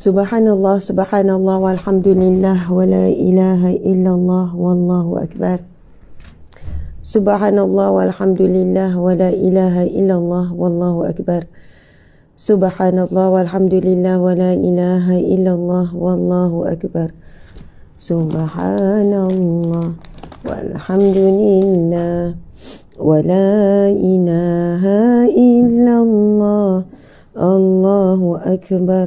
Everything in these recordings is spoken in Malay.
سبحان الله سبحان الله والحمد لله ولا إله إلا الله والله أكبر سبحان الله والحمد لله ولا إله إلا الله والله أكبر سبحان الله والحمد لله ولا إله إلا الله والله أكبر سبحان الله والحمد لله ولا إله إلا الله الله أكبر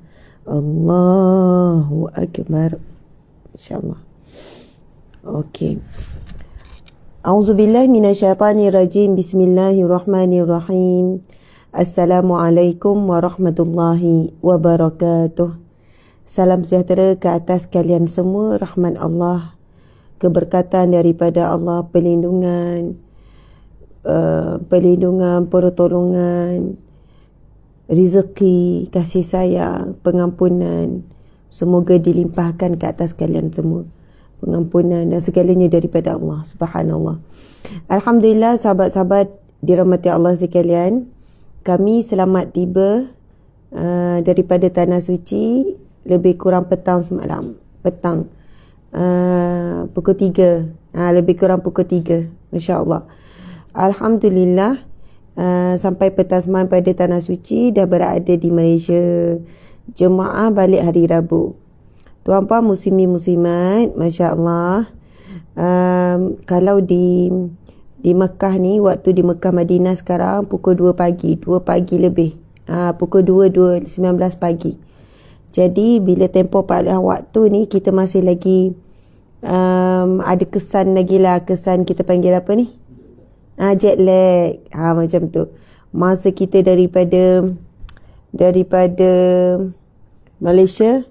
Allahu Akbar InsyaAllah Okay A'udzubillah minasyaitanirajim Bismillahirrahmanirrahim Assalamualaikum warahmatullahi wabarakatuh Salam sejahtera ke atas kalian semua Rahmat Allah Keberkatan daripada Allah Perlindungan uh, Perlindungan, pertolongan rezeki, kasih sayang, pengampunan. Semoga dilimpahkan ke atas kalian semua. Pengampunan dan segalanya daripada Allah. Subhanallah. Alhamdulillah sahabat-sahabat dirahmati Allah sekalian. Kami selamat tiba uh, daripada Tanah Suci lebih kurang petang semalam. Petang. Uh, pukul tiga Uh, lebih kurang pukul tiga InsyaAllah. Alhamdulillah. Alhamdulillah. Ah, sampai pertasman pada tanah suci dah berada di Malaysia. Jemaah balik hari Rabu. Tuan puan muslimi muslimat, masya-Allah. Um, kalau di di Mekah ni waktu di Mekah Madinah sekarang pukul 2 pagi, 2 pagi lebih. Uh, pukul 2 2.19 pagi. Jadi bila tempoh peralihan waktu ni kita masih lagi um, ada kesan lagi lah kesan kita panggil apa ni? ha, jet lag ha, macam tu masa kita daripada daripada Malaysia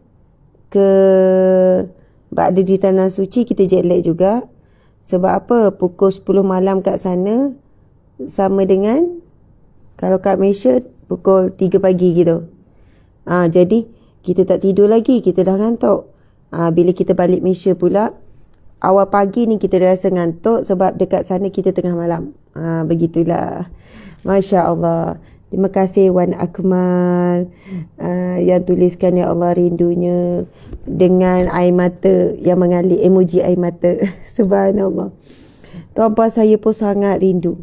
ke berada di tanah suci kita jet lag juga sebab apa pukul 10 malam kat sana sama dengan kalau kat Malaysia pukul 3 pagi gitu ha, jadi kita tak tidur lagi kita dah ngantuk ha, bila kita balik Malaysia pula awal pagi ni kita rasa ngantuk sebab dekat sana kita tengah malam. Ha, begitulah. Masya Allah. Terima kasih Wan Akmal uh, yang tuliskan Ya Allah rindunya dengan air mata yang mengalir emoji air mata. Subhanallah. Tuan Puan saya pun sangat rindu.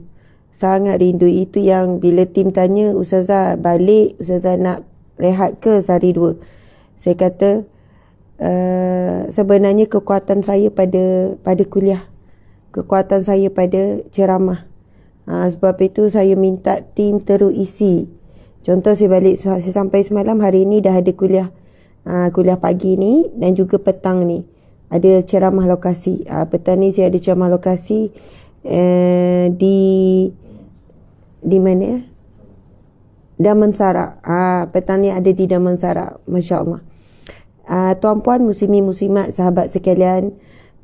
Sangat rindu. Itu yang bila tim tanya Ustazah balik, Ustazah nak rehat ke sehari dua? Saya kata, Eh, sebenarnya kekuatan saya pada pada kuliah kekuatan saya pada ceramah ha, sebab itu saya minta tim terus isi contoh saya balik saya sampai semalam hari ini dah ada kuliah ha, kuliah pagi ni dan juga petang ni ada ceramah lokasi ha, petang ni saya ada ceramah lokasi eh, di di mana Damansara Ah ha, petani ada di Damansara masya-Allah Uh, tuan-puan, muslimi-muslimat, sahabat sekalian,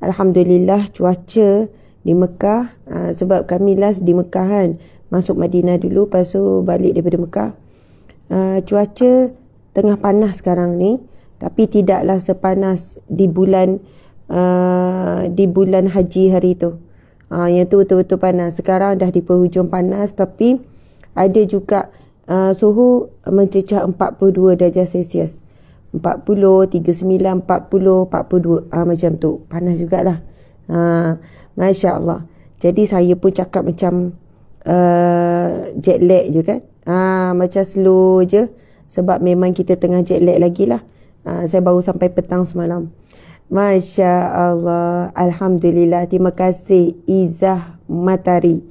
Alhamdulillah cuaca di Mekah, uh, sebab kami last di Mekah kan, masuk Madinah dulu, lepas tu balik daripada Mekah. Uh, cuaca tengah panas sekarang ni, tapi tidaklah sepanas di bulan uh, di bulan haji hari tu. Uh, yang tu betul-betul panas. Sekarang dah di penghujung panas tapi ada juga uh, suhu mencecah 42 darjah Celsius. 39, 40, 42 uh, Macam tu Panas jugalah uh, ah, Masya Allah Jadi saya pun cakap macam uh, Jet lag je kan uh, Macam slow je Sebab memang kita tengah jet lag lagi lah uh, ah, Saya baru sampai petang semalam Masya Allah Alhamdulillah Terima kasih Izzah Matari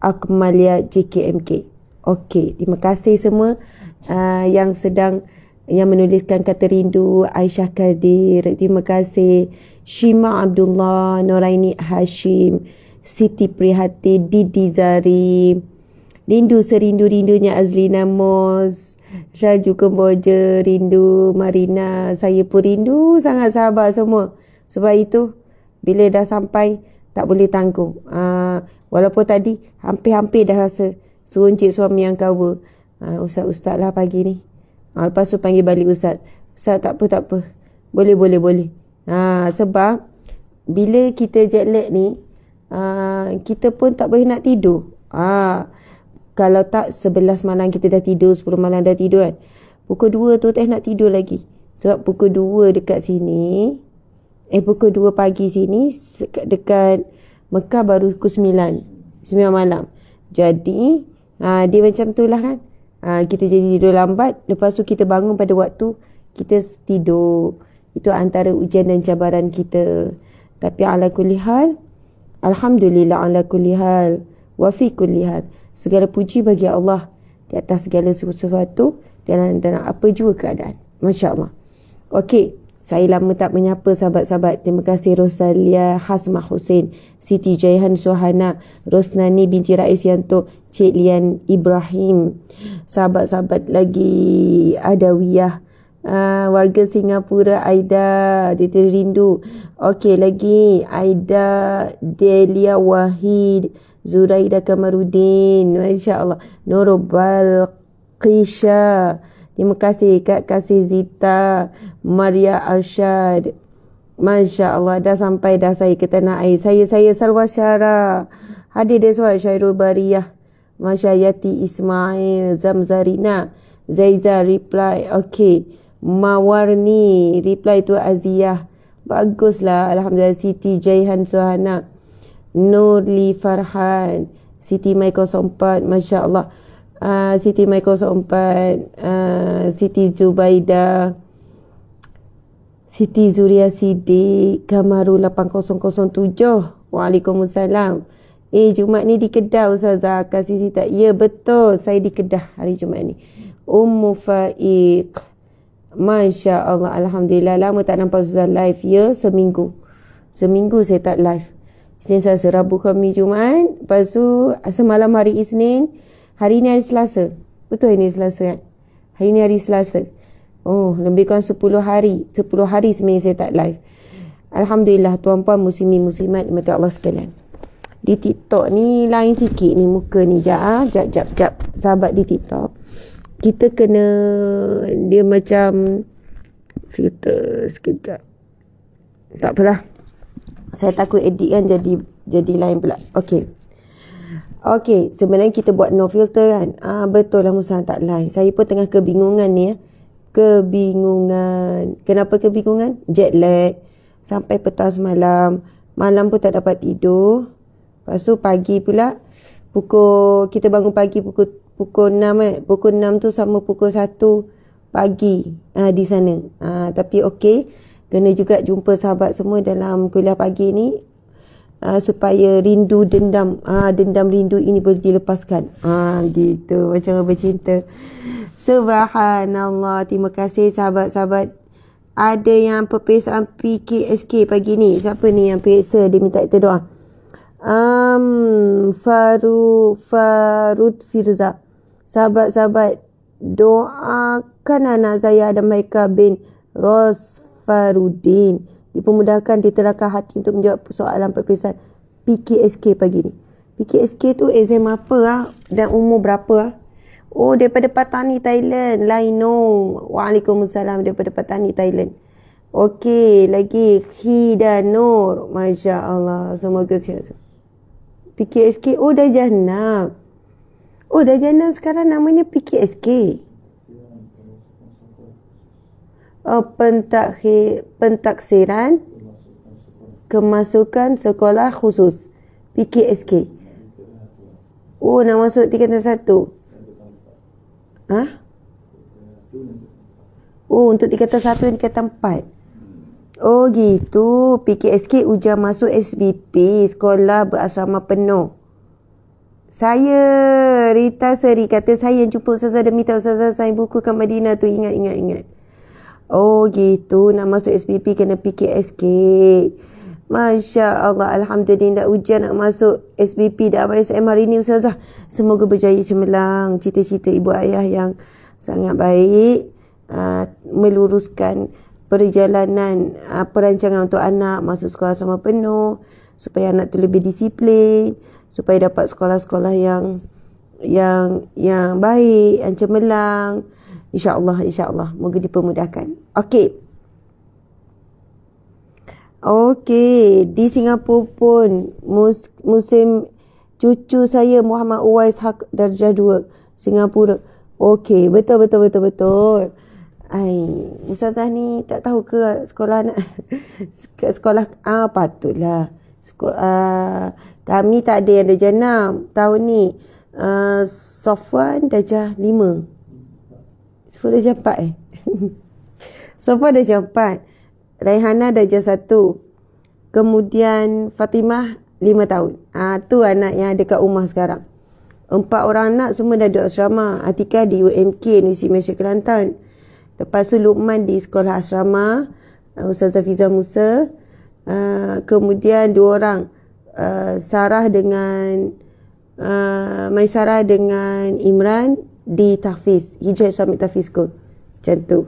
Akmalia JKMK Okey. Terima kasih semua uh, Yang sedang yang menuliskan kata rindu Aisyah Kadir terima kasih Shima Abdullah Noraini Hashim Siti Prihati Didi Zari rindu serindu rindunya Azlina Mos saya juga rindu Marina saya pun rindu sangat sahabat semua sebab itu bila dah sampai tak boleh tangguh ah, walaupun tadi hampir-hampir dah rasa suruh encik suami yang kawa ah, Ustaz-ustaz lah pagi ni Ha, lepas tu panggil balik ustaz. Ustaz tak apa, tak apa. Boleh, boleh, boleh. Ha, sebab bila kita jet lag ni, ha, kita pun tak boleh nak tidur. Ha, kalau tak, sebelas malam kita dah tidur, sepuluh malam dah tidur kan. Pukul dua tu tak nak tidur lagi. Sebab pukul dua dekat sini, eh pukul dua pagi sini, dekat Mekah baru pukul sembilan. Sembilan malam. Jadi, ha, dia macam tu lah kan. Ha, kita jadi tidur lambat lepas tu kita bangun pada waktu kita tidur itu antara ujian dan cabaran kita tapi ala kulli alhamdulillah ala kulli hal wa segala puji bagi Allah di atas segala sesuatu dan dan apa jua keadaan masya-Allah okey saya lama tak menyapa sahabat-sahabat. Terima kasih Rosalia Hasma Hussein, Siti Jaihan Suhana, Rosnani binti Rais Yanto, Cik Lian Ibrahim. Sahabat-sahabat lagi ada wiyah. Uh, ah, warga Singapura Aida Dia terindu Okey lagi Aida Delia Wahid Zuraida Kamarudin Masya Allah Nurul Balqisha uh, Terima kasih Kak Kasih Zita, Maria Arshad. Masya Allah dah sampai dah saya ke tanah air. Saya saya Salwa Syara. Hadir Deswa Syairul Bariyah. Masya Yati Ismail Zamzarina. Zaiza reply. Okay. Mawarni reply tu Aziyah. Baguslah. Alhamdulillah. Siti Jaihan Suhana. Nurli Farhan. Siti Mai 04. Masya Allah uh, Siti Mai 04 uh, Siti Zubaida Siti Zuria Sidi Kamaru 8007 Waalaikumsalam Eh Jumat ni di Kedah Ustazah Kasih Siti Ya betul saya di Kedah hari Jumat ni Ummu Faiq Masya Allah Alhamdulillah Lama tak nampak Ustazah live Ya seminggu Seminggu saya tak live Isnin saya serabu kami Jumat Lepas tu semalam hari Isnin Hari ini hari Selasa. Betul eh? hari ini Selasa kan? Hari ini hari Selasa. Oh, lebih kurang 10 hari. 10 hari sebenarnya saya tak live. Alhamdulillah, tuan-puan muslimin muslimat, terima kasih Allah sekalian. Di TikTok ni lain sikit ni muka ni jap ah, jap jap jap sahabat di TikTok. Kita kena dia macam filter sekejap. Tak apalah. Saya takut edit kan jadi jadi lain pula. Okey. Okey, sebenarnya kita buat no filter kan? Ah betul lah Musa tak lain. Saya pun tengah kebingungan ni ya. Kebingungan. Kenapa kebingungan? Jet lag. Sampai petang semalam. Malam pun tak dapat tidur. Lepas tu pagi pula. Pukul, kita bangun pagi pukul pukul 6 eh. Pukul 6 tu sama pukul 1 pagi ah, di sana. Ah, tapi okey. Kena juga jumpa sahabat semua dalam kuliah pagi ni uh, supaya rindu dendam uh, dendam rindu ini boleh dilepaskan ah uh, gitu macam apa cinta. subhanallah terima kasih sahabat-sahabat ada yang perpesaan PKSK pagi ni siapa ni yang periksa dia minta kita doa um, Faru Farud Firza sahabat-sahabat doakan anak saya ada mereka bin Ros Farudin dipermudahkan diterangkan hati untuk menjawab soalan perpisahan PKSK pagi ni. PKSK tu exam apa ah dan umur berapa ah? Oh daripada Patani Thailand. lain. no. Waalaikumsalam daripada Patani Thailand. Okey, lagi Hida Nur. Masya-Allah. Semoga sihat. PKSK oh dah jahanam. Oh dah jahanam sekarang namanya PKSK uh, oh, pentakhi, pentaksiran kemasukan sekolah khusus PKSK. Oh, nak masuk tiga satu. Ha? Oh, untuk tiga tingkatan satu ini tingkatan 4. Oh, gitu. PKSK ujian masuk SBP. Sekolah berasrama penuh. Saya, Rita Seri kata saya yang jumpa Ustazah Demi tahu Ustazah saya buku kat Madinah tu. Ingat, ingat, ingat. Oh gitu nak masuk SPP kena PKSK. Masya Allah Alhamdulillah Dah ujian nak masuk SPP dan RSM hari ni Ustazah Semoga berjaya cemerlang Cita-cita ibu ayah yang sangat baik uh, Meluruskan perjalanan uh, perancangan untuk anak Masuk sekolah sama penuh Supaya anak tu lebih disiplin Supaya dapat sekolah-sekolah yang yang yang baik, yang cemerlang. InsyaAllah, insyaAllah. Moga dipermudahkan. Okey. Okey. Di Singapura pun mus- musim cucu saya Muhammad Uwais Hak Darjah 2. Singapura. Okey. Betul, betul, betul, betul. Ai, Ustazah ni tak tahu ke sekolah nak sekolah ah patutlah. Sekolah ah, kami tak ada yang ada jenam tahun ni. Uh, soft one darjah sebab dah cepat eh. Sofa dah cepat. Raihana dah jam satu. Kemudian Fatimah lima tahun. Ah ha, tu anak yang ada kat rumah sekarang. Empat orang anak semua dah duduk asrama. Atika di UMK, Universiti Malaysia Kelantan. Lepas tu Luqman di sekolah asrama. Uh, Ustazah Fiza Musa. Uh, kemudian dua orang. Uh, Sarah dengan... Uh, Maisarah dengan Imran di Tafiz. Hijau Islamic Tafiz School. Macam tu.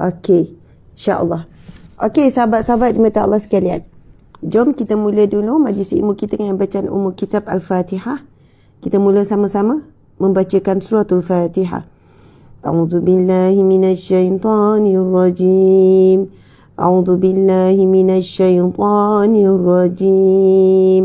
Okey. InsyaAllah. Okey, sahabat-sahabat di mata Allah sekalian. Jom kita mula dulu majlis ilmu kita dengan bacaan umum kitab Al-Fatihah. Kita mula sama-sama membacakan surah Al-Fatihah. أعوذ بالله من rajim. الرجيم أعوذ بالله من الشيطان الرجيم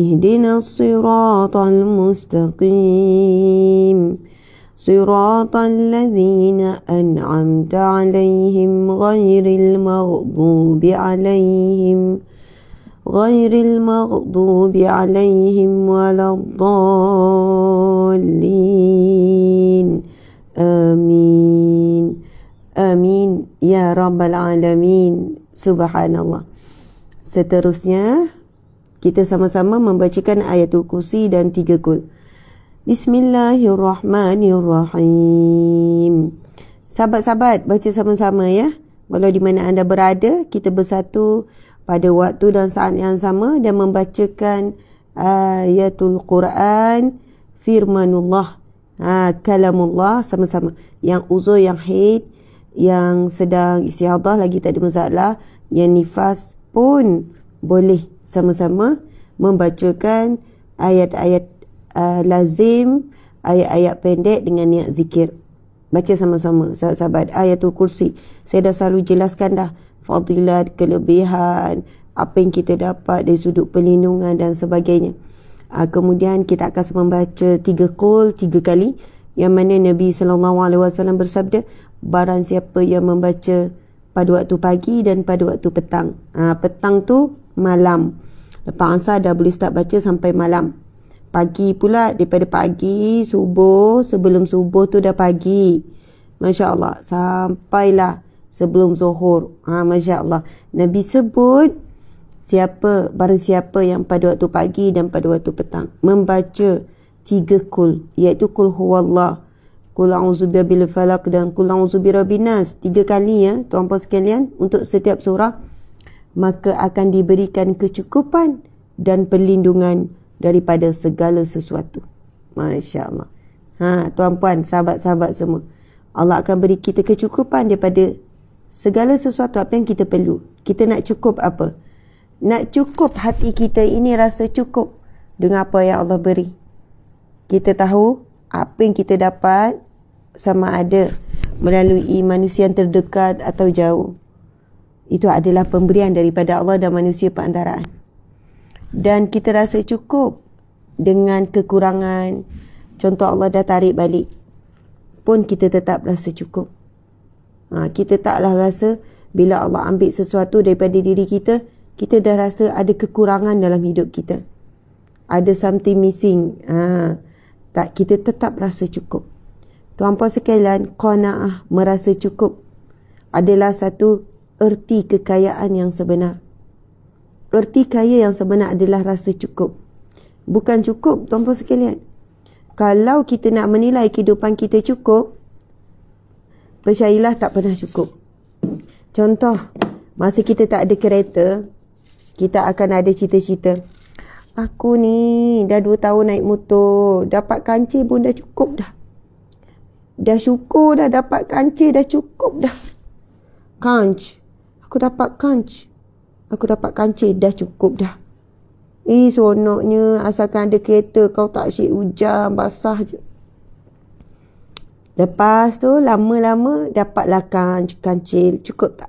اهدنا الصراط المستقيم صراط الذين أنعمت عليهم غير المغضوب عليهم غير المغضوب عليهم ولا الضالين آمين آمين يا رب العالمين سبحان الله Seterusnya Kita sama-sama membacakan ayat kursi dan tiga kul. Bismillahirrahmanirrahim. Sahabat-sahabat baca sama-sama ya. Walau di mana anda berada, kita bersatu pada waktu dan saat yang sama dan membacakan ayatul Quran firmanullah. Ha, kalamullah sama-sama. Yang uzur, yang hid, yang sedang istihadah lagi tak ada masalah. yang nifas pun boleh sama-sama membacakan ayat-ayat uh, lazim, ayat-ayat pendek dengan niat zikir. Baca sama-sama sahabat-sahabat ayatul kursi. Saya dah selalu jelaskan dah fadilat, kelebihan, apa yang kita dapat dari sudut perlindungan dan sebagainya. Uh, kemudian kita akan membaca tiga kul tiga kali yang mana Nabi sallallahu alaihi wasallam bersabda barang siapa yang membaca pada waktu pagi dan pada waktu petang. Uh, petang tu malam. Lepas Ansar dah boleh start baca sampai malam. Pagi pula daripada pagi, subuh, sebelum subuh tu dah pagi. Masya Allah. Sampailah sebelum zuhur. Ha, Masya Allah. Nabi sebut siapa, barang siapa yang pada waktu pagi dan pada waktu petang. Membaca tiga kul. Iaitu kul huwallah. Kul a'udzubi falak dan kul a'udzubi rabbinas. Tiga kali ya, tuan-tuan sekalian. Untuk setiap surah maka akan diberikan kecukupan dan perlindungan daripada segala sesuatu. Masya Allah. Ha, tuan-puan, sahabat-sahabat semua. Allah akan beri kita kecukupan daripada segala sesuatu apa yang kita perlu. Kita nak cukup apa? Nak cukup hati kita ini rasa cukup dengan apa yang Allah beri. Kita tahu apa yang kita dapat sama ada melalui manusia yang terdekat atau jauh. Itu adalah pemberian daripada Allah dan manusia perantaraan. Dan kita rasa cukup dengan kekurangan. Contoh Allah dah tarik balik. Pun kita tetap rasa cukup. Ha, kita taklah rasa bila Allah ambil sesuatu daripada diri kita, kita dah rasa ada kekurangan dalam hidup kita. Ada something missing. Ha, tak Kita tetap rasa cukup. Tuan-puan sekalian, kona'ah merasa cukup adalah satu erti kekayaan yang sebenar. Erti kaya yang sebenar adalah rasa cukup. Bukan cukup, tuan-tuan sekalian. Kalau kita nak menilai kehidupan kita cukup, percayalah tak pernah cukup. Contoh, masa kita tak ada kereta, kita akan ada cita-cita. Aku ni dah dua tahun naik motor, dapat kancil pun dah cukup dah. Dah syukur dah dapat kancil dah cukup dah. Kancil. Aku dapat kanci. Aku dapat kanci dah cukup dah. Eh, seronoknya asalkan ada kereta kau tak asyik hujan, basah je. Lepas tu, lama-lama dapatlah kanci, kancil. Cukup tak?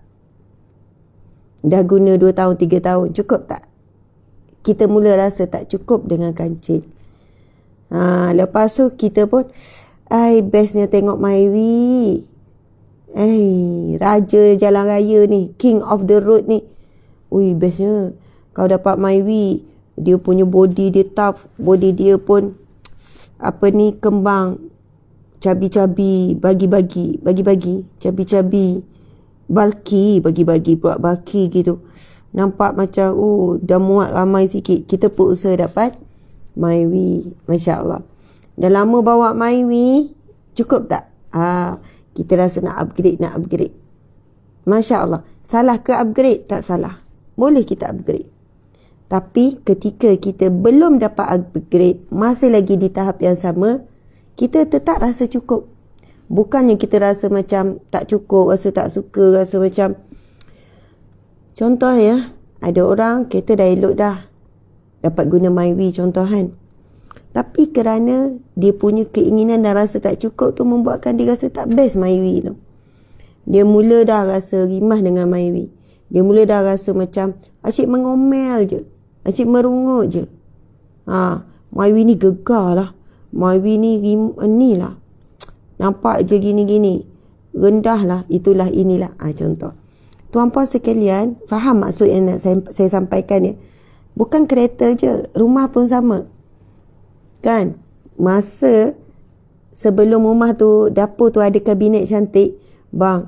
Dah guna 2 tahun, 3 tahun. Cukup tak? Kita mula rasa tak cukup dengan kancil. Ha, lepas tu, kita pun, ai bestnya tengok Maiwi. Hei, raja jalan raya ni, king of the road ni. Ui, bestnya. Kau dapat my week. Dia punya body dia tough. Body dia pun, apa ni, kembang. Cabi-cabi, bagi-bagi, bagi-bagi. Cabi-cabi, balki bagi-bagi, buat bulky gitu. Nampak macam, oh, dah muat ramai sikit. Kita pun usaha dapat my week. Masya Allah. Dah lama bawa my week, cukup tak? Ah. Uh, kita rasa nak upgrade, nak upgrade. Masya Allah. Salah ke upgrade? Tak salah. Boleh kita upgrade. Tapi ketika kita belum dapat upgrade, masih lagi di tahap yang sama, kita tetap rasa cukup. Bukannya kita rasa macam tak cukup, rasa tak suka, rasa macam... Contoh ya, ada orang kereta dah elok dah. Dapat guna MyWe contoh kan. Tapi kerana dia punya keinginan dan rasa tak cukup tu membuatkan dia rasa tak best Maiwi tu. Dia mula dah rasa rimah dengan Maiwi. Dia mula dah rasa macam asyik mengomel je. Asyik merungut je. Ha, Maiwi ni gegar lah. Maiwi ni rim, eh, ni lah. Nampak je gini-gini. Rendah lah. Itulah inilah. Ha, contoh. Tuan puan sekalian, faham maksud yang nak saya, saya sampaikan ya. Bukan kereta je, rumah pun sama kan masa sebelum rumah tu dapur tu ada kabinet cantik bang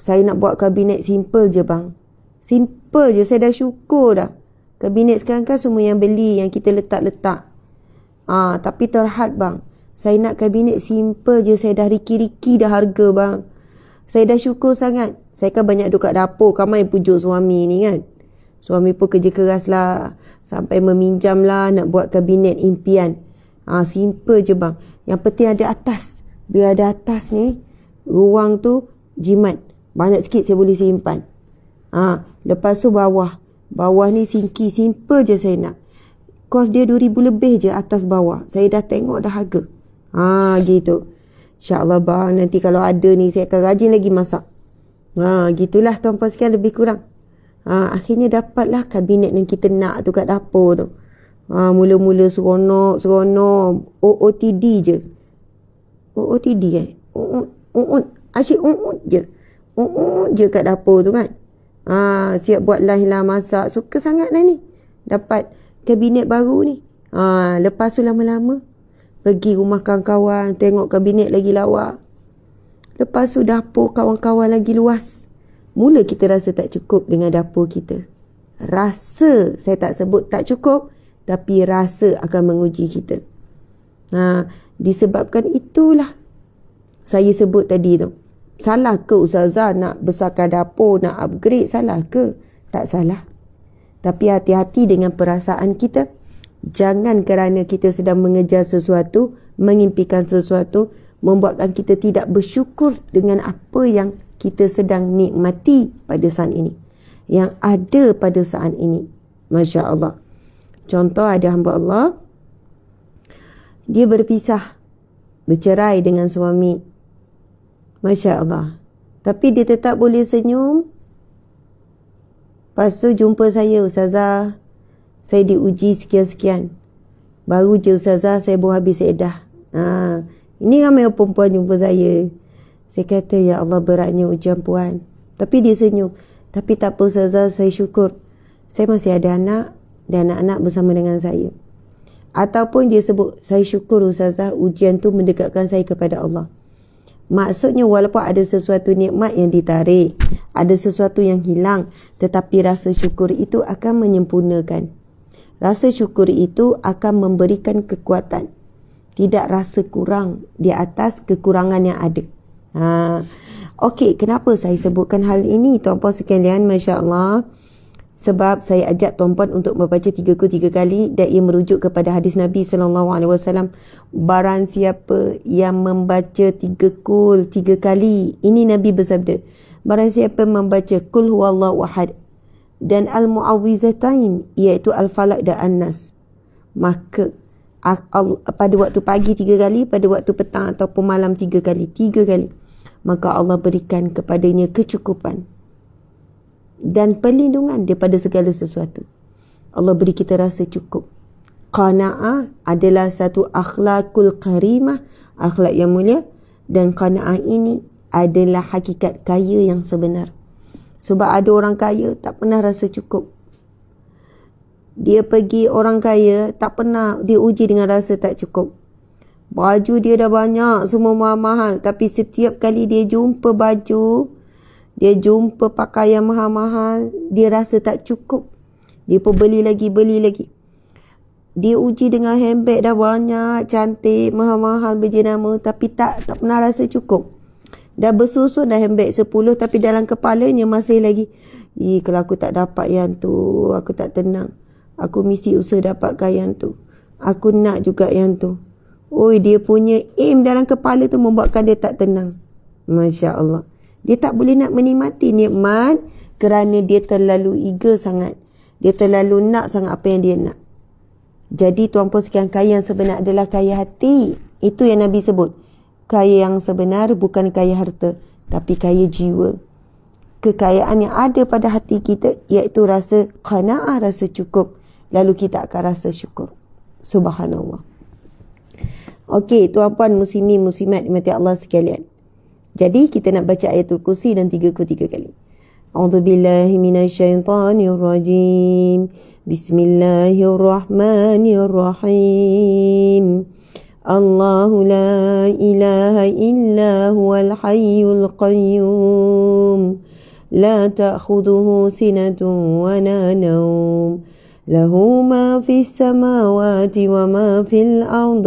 saya nak buat kabinet simple je bang simple je saya dah syukur dah kabinet sekarang kan semua yang beli yang kita letak-letak ah tapi terhad bang saya nak kabinet simple je saya dah riki-riki dah harga bang saya dah syukur sangat saya kan banyak duduk kat dapur kan main pujuk suami ni kan suami pun kerja keras lah sampai meminjam lah nak buat kabinet impian Ah ha, simple je bang. Yang penting ada atas. biar ada atas ni, ruang tu jimat. Banyak sikit saya boleh simpan. Ah ha, lepas tu bawah. Bawah ni singki simple je saya nak. Kos dia 2000 lebih je atas bawah. Saya dah tengok dah harga. Ah ha, gitu. InsyaAllah bang nanti kalau ada ni saya akan rajin lagi masak. Ha gitulah tuan-tuan sekian lebih kurang. Ha akhirnya dapatlah kabinet yang kita nak tu kat dapur tu. Ha, mula-mula seronok, seronok. OOTD je. OOTD eh? OOT. Asyik OOT je. OOT je kat dapur tu kan. Ha, siap buat lah lah masak. Suka sangat lah ni. Dapat kabinet baru ni. Ha, lepas tu lama-lama. Pergi rumah kawan-kawan. Tengok kabinet lagi lawa. Lepas tu dapur kawan-kawan lagi luas. Mula kita rasa tak cukup dengan dapur kita. Rasa saya tak sebut tak cukup tapi rasa akan menguji kita. Ha, disebabkan itulah saya sebut tadi tu. Salah ke Ustazah nak besarkan dapur, nak upgrade, salah ke? Tak salah. Tapi hati-hati dengan perasaan kita. Jangan kerana kita sedang mengejar sesuatu, mengimpikan sesuatu, membuatkan kita tidak bersyukur dengan apa yang kita sedang nikmati pada saat ini. Yang ada pada saat ini. Masya Allah. Contoh ada hamba Allah dia berpisah bercerai dengan suami. Masya-Allah. Tapi dia tetap boleh senyum. Lepas tu jumpa saya ustazah. Saya diuji sekian-sekian. Baru je ustazah saya buah habis edah. Ha. Ini ramai perempuan jumpa saya. Saya kata ya Allah beratnya ujian puan. Tapi dia senyum. Tapi tak apa ustazah saya syukur. Saya masih ada anak dan anak-anak bersama dengan saya. Ataupun dia sebut, saya syukur Ustazah ujian tu mendekatkan saya kepada Allah. Maksudnya walaupun ada sesuatu nikmat yang ditarik, ada sesuatu yang hilang, tetapi rasa syukur itu akan menyempurnakan. Rasa syukur itu akan memberikan kekuatan. Tidak rasa kurang di atas kekurangan yang ada. Ha. Okey, kenapa saya sebutkan hal ini? Tuan-puan sekalian, Masya Allah sebab saya ajak tuan-puan untuk membaca tiga ku tiga kali dan ia merujuk kepada hadis Nabi saw. alaihi siapa yang membaca tiga kul tiga kali ini Nabi bersabda barang siapa membaca kul huwallahu ahad dan al Muawizatain, iaitu al Falak dan an-nas maka pada waktu pagi tiga kali pada waktu petang ataupun malam tiga kali tiga kali maka Allah berikan kepadanya kecukupan dan perlindungan daripada segala sesuatu. Allah beri kita rasa cukup. Qana'ah adalah satu akhlakul karimah, akhlak yang mulia dan qana'ah ini adalah hakikat kaya yang sebenar. Sebab ada orang kaya tak pernah rasa cukup. Dia pergi orang kaya tak pernah dia uji dengan rasa tak cukup. Baju dia dah banyak semua mahal-mahal tapi setiap kali dia jumpa baju dia jumpa pakaian mahal-mahal, dia rasa tak cukup. Dia pun beli lagi, beli lagi. Dia uji dengan handbag dah banyak, cantik, mahal-mahal berjenama tapi tak tak pernah rasa cukup. Dah bersusun dah handbag sepuluh, tapi dalam kepalanya masih lagi. Ih, kalau aku tak dapat yang tu, aku tak tenang. Aku mesti usaha dapatkan yang tu. Aku nak juga yang tu. Oi, dia punya aim dalam kepala tu membuatkan dia tak tenang. Masya-Allah dia tak boleh nak menikmati nikmat kerana dia terlalu eager sangat. Dia terlalu nak sangat apa yang dia nak. Jadi tuan puan sekian kaya yang sebenar adalah kaya hati. Itu yang Nabi sebut. Kaya yang sebenar bukan kaya harta tapi kaya jiwa. Kekayaan yang ada pada hati kita iaitu rasa qanaah rasa cukup lalu kita akan rasa syukur. Subhanallah. Okey tuan puan muslimin muslimat mati Allah sekalian. Jadi kita nak baca ayatul kursi dan tiga ku tiga kali. Auzubillahiminasyaitanirrajim. Bismillahirrahmanirrahim. الله لا إله إلا هو الحي القيوم لا تأخذه سنة ولا نوم ma ما في السماوات وما في الأرض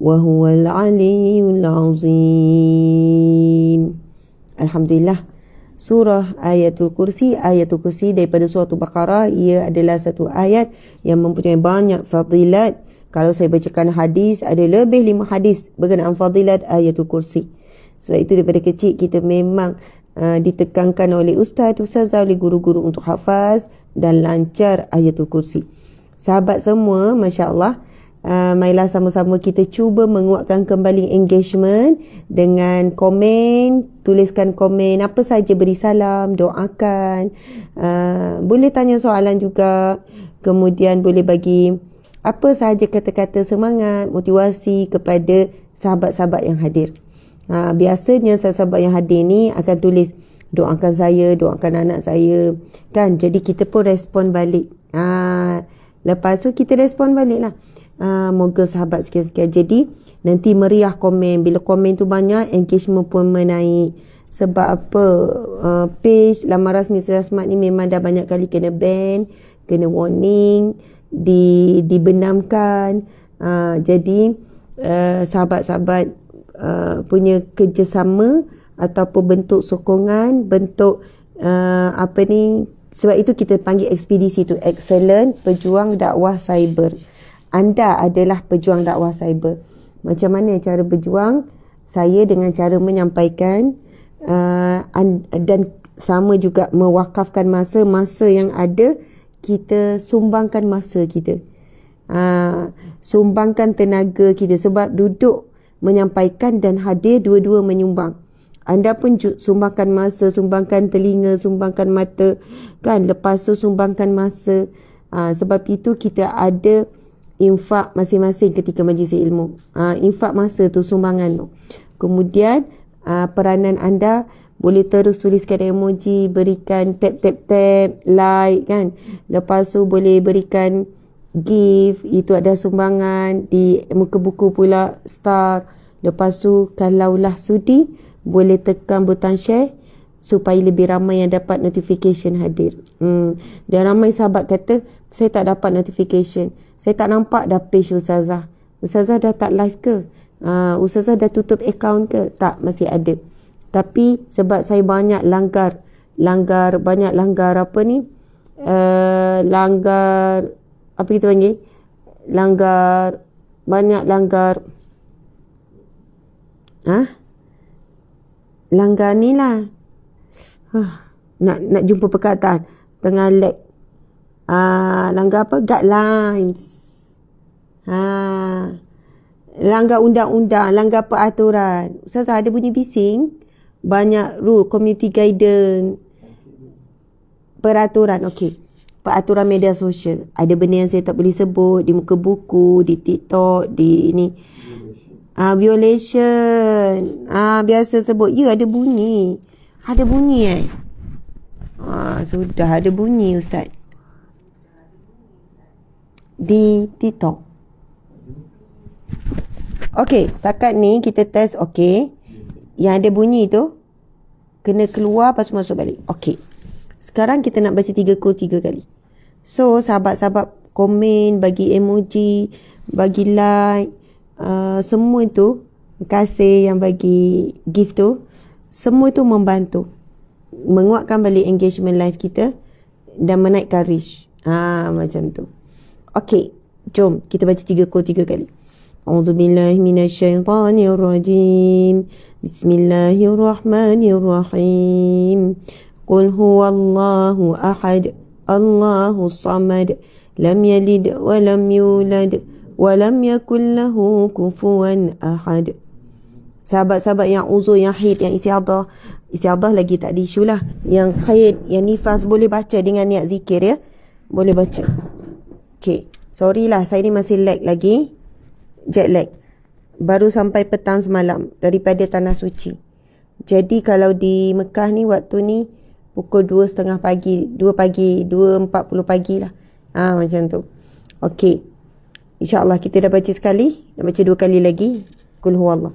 وهو العلي العظيم الحمد لله Surah Ayatul Kursi, Ayatul Kursi daripada Surah al ia adalah satu ayat yang mempunyai banyak fadilat. Kalau saya bacakan hadis, ada lebih lima hadis berkenaan fadilat Ayatul Kursi. Sebab itu daripada kecil kita memang uh, ditekankan oleh Ustaz, ustaz oleh guru-guru untuk hafaz dan lancar Ayatul Kursi. Sahabat semua, Masya Allah, Ah, mailah sama-sama kita cuba menguatkan kembali engagement dengan komen, tuliskan komen, apa saja beri salam, doakan. Uh, boleh tanya soalan juga. Kemudian boleh bagi apa sahaja kata-kata semangat, motivasi kepada sahabat-sahabat yang hadir. Ha, biasanya sahabat-sahabat yang hadir ni akan tulis doakan saya, doakan anak saya. Kan? Jadi kita pun respon balik. Ha, lepas tu kita respon baliklah. Ah, moga sahabat sekian-sekian jadi nanti meriah komen bila komen tu banyak engagement pun menaik sebab apa uh, page Lamaras Misteri Smart ni memang dah banyak kali kena ban kena warning di dibenamkan uh, jadi sahabat-sahabat uh, punya kerjasama ataupun bentuk sokongan bentuk uh, apa ni sebab itu kita panggil ekspedisi tu excellent pejuang dakwah cyber anda adalah pejuang dakwah cyber. Macam mana cara berjuang? Saya dengan cara menyampaikan uh, dan sama juga mewakafkan masa-masa yang ada kita sumbangkan masa kita. Uh, sumbangkan tenaga kita sebab duduk menyampaikan dan hadir dua-dua menyumbang. Anda pun sumbangkan masa, sumbangkan telinga, sumbangkan mata kan lepas tu sumbangkan masa uh, sebab itu kita ada infak masing-masing ketika majlis ilmu. Ha, infak masa tu sumbangan tu. Kemudian ha, peranan anda boleh terus tuliskan emoji, berikan tap tap tap, like kan. Lepas tu boleh berikan give itu ada sumbangan di muka buku pula star. Lepas tu kalaulah sudi boleh tekan butang share supaya lebih ramai yang dapat notification hadir. Hmm. Dan ramai sahabat kata, saya tak dapat notification. Saya tak nampak dah page Ustazah. Ustazah dah tak live ke? Uh, Ustazah dah tutup account ke? Tak, masih ada. Tapi sebab saya banyak langgar, langgar, banyak langgar apa ni? Uh, langgar, apa kita panggil? Langgar, banyak langgar. Ha? Langgar ni lah huh, nak nak jumpa perkataan tengah lag uh, langgar apa guidelines ha langgar undang-undang langgar peraturan ustazah ada bunyi bising banyak rule community guidance peraturan okey peraturan media sosial ada benda yang saya tak boleh sebut di muka buku di TikTok di ini. ah violation ah biasa sebut ya ada bunyi ada bunyi eh? ha, Sudah ada bunyi Ustaz Di TikTok Okay setakat ni kita test Okay Yang ada bunyi tu Kena keluar lepas masuk balik Okay Sekarang kita nak baca tiga kul tiga kali So sahabat-sahabat komen Bagi emoji Bagi like uh, Semua tu Terima kasih yang bagi gift tu semua itu membantu menguatkan balik engagement life kita dan menaikkan reach. Ha, macam tu. Okey, jom kita baca tiga kod tiga kali. A'udzubillahi minasyaitonirrajim. Bismillahirrahmanirrahim. Qul huwallahu ahad, Allahu samad, lam yalid wa yulad wa yakul lahu kufuwan ahad sahabat-sahabat yang uzur, yang haid, yang isi isi Isyadah lagi tak ada isu lah. Yang haid, yang nifas boleh baca dengan niat zikir ya. Boleh baca. Okay. Sorry lah saya ni masih lag lagi. Jet lag. Baru sampai petang semalam daripada Tanah Suci. Jadi kalau di Mekah ni waktu ni pukul 2.30 pagi. 2 pagi, 2.40 pagi lah. Ha, macam tu. Okay. InsyaAllah kita dah baca sekali. Dah baca dua kali lagi. kulhu Allah.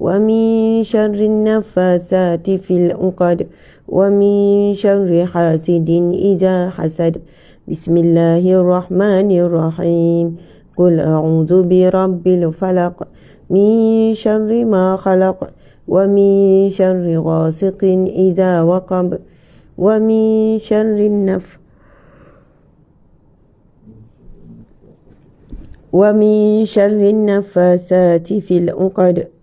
ومن شر النفاثات في العقد ومن شر حاسد إذا حسد بسم الله الرحمن الرحيم قل أعوذ برب الفلق من شر ما خلق ومن شر غاسق إذا وقب ومن شر النف ومن شر النفاثات في الأقد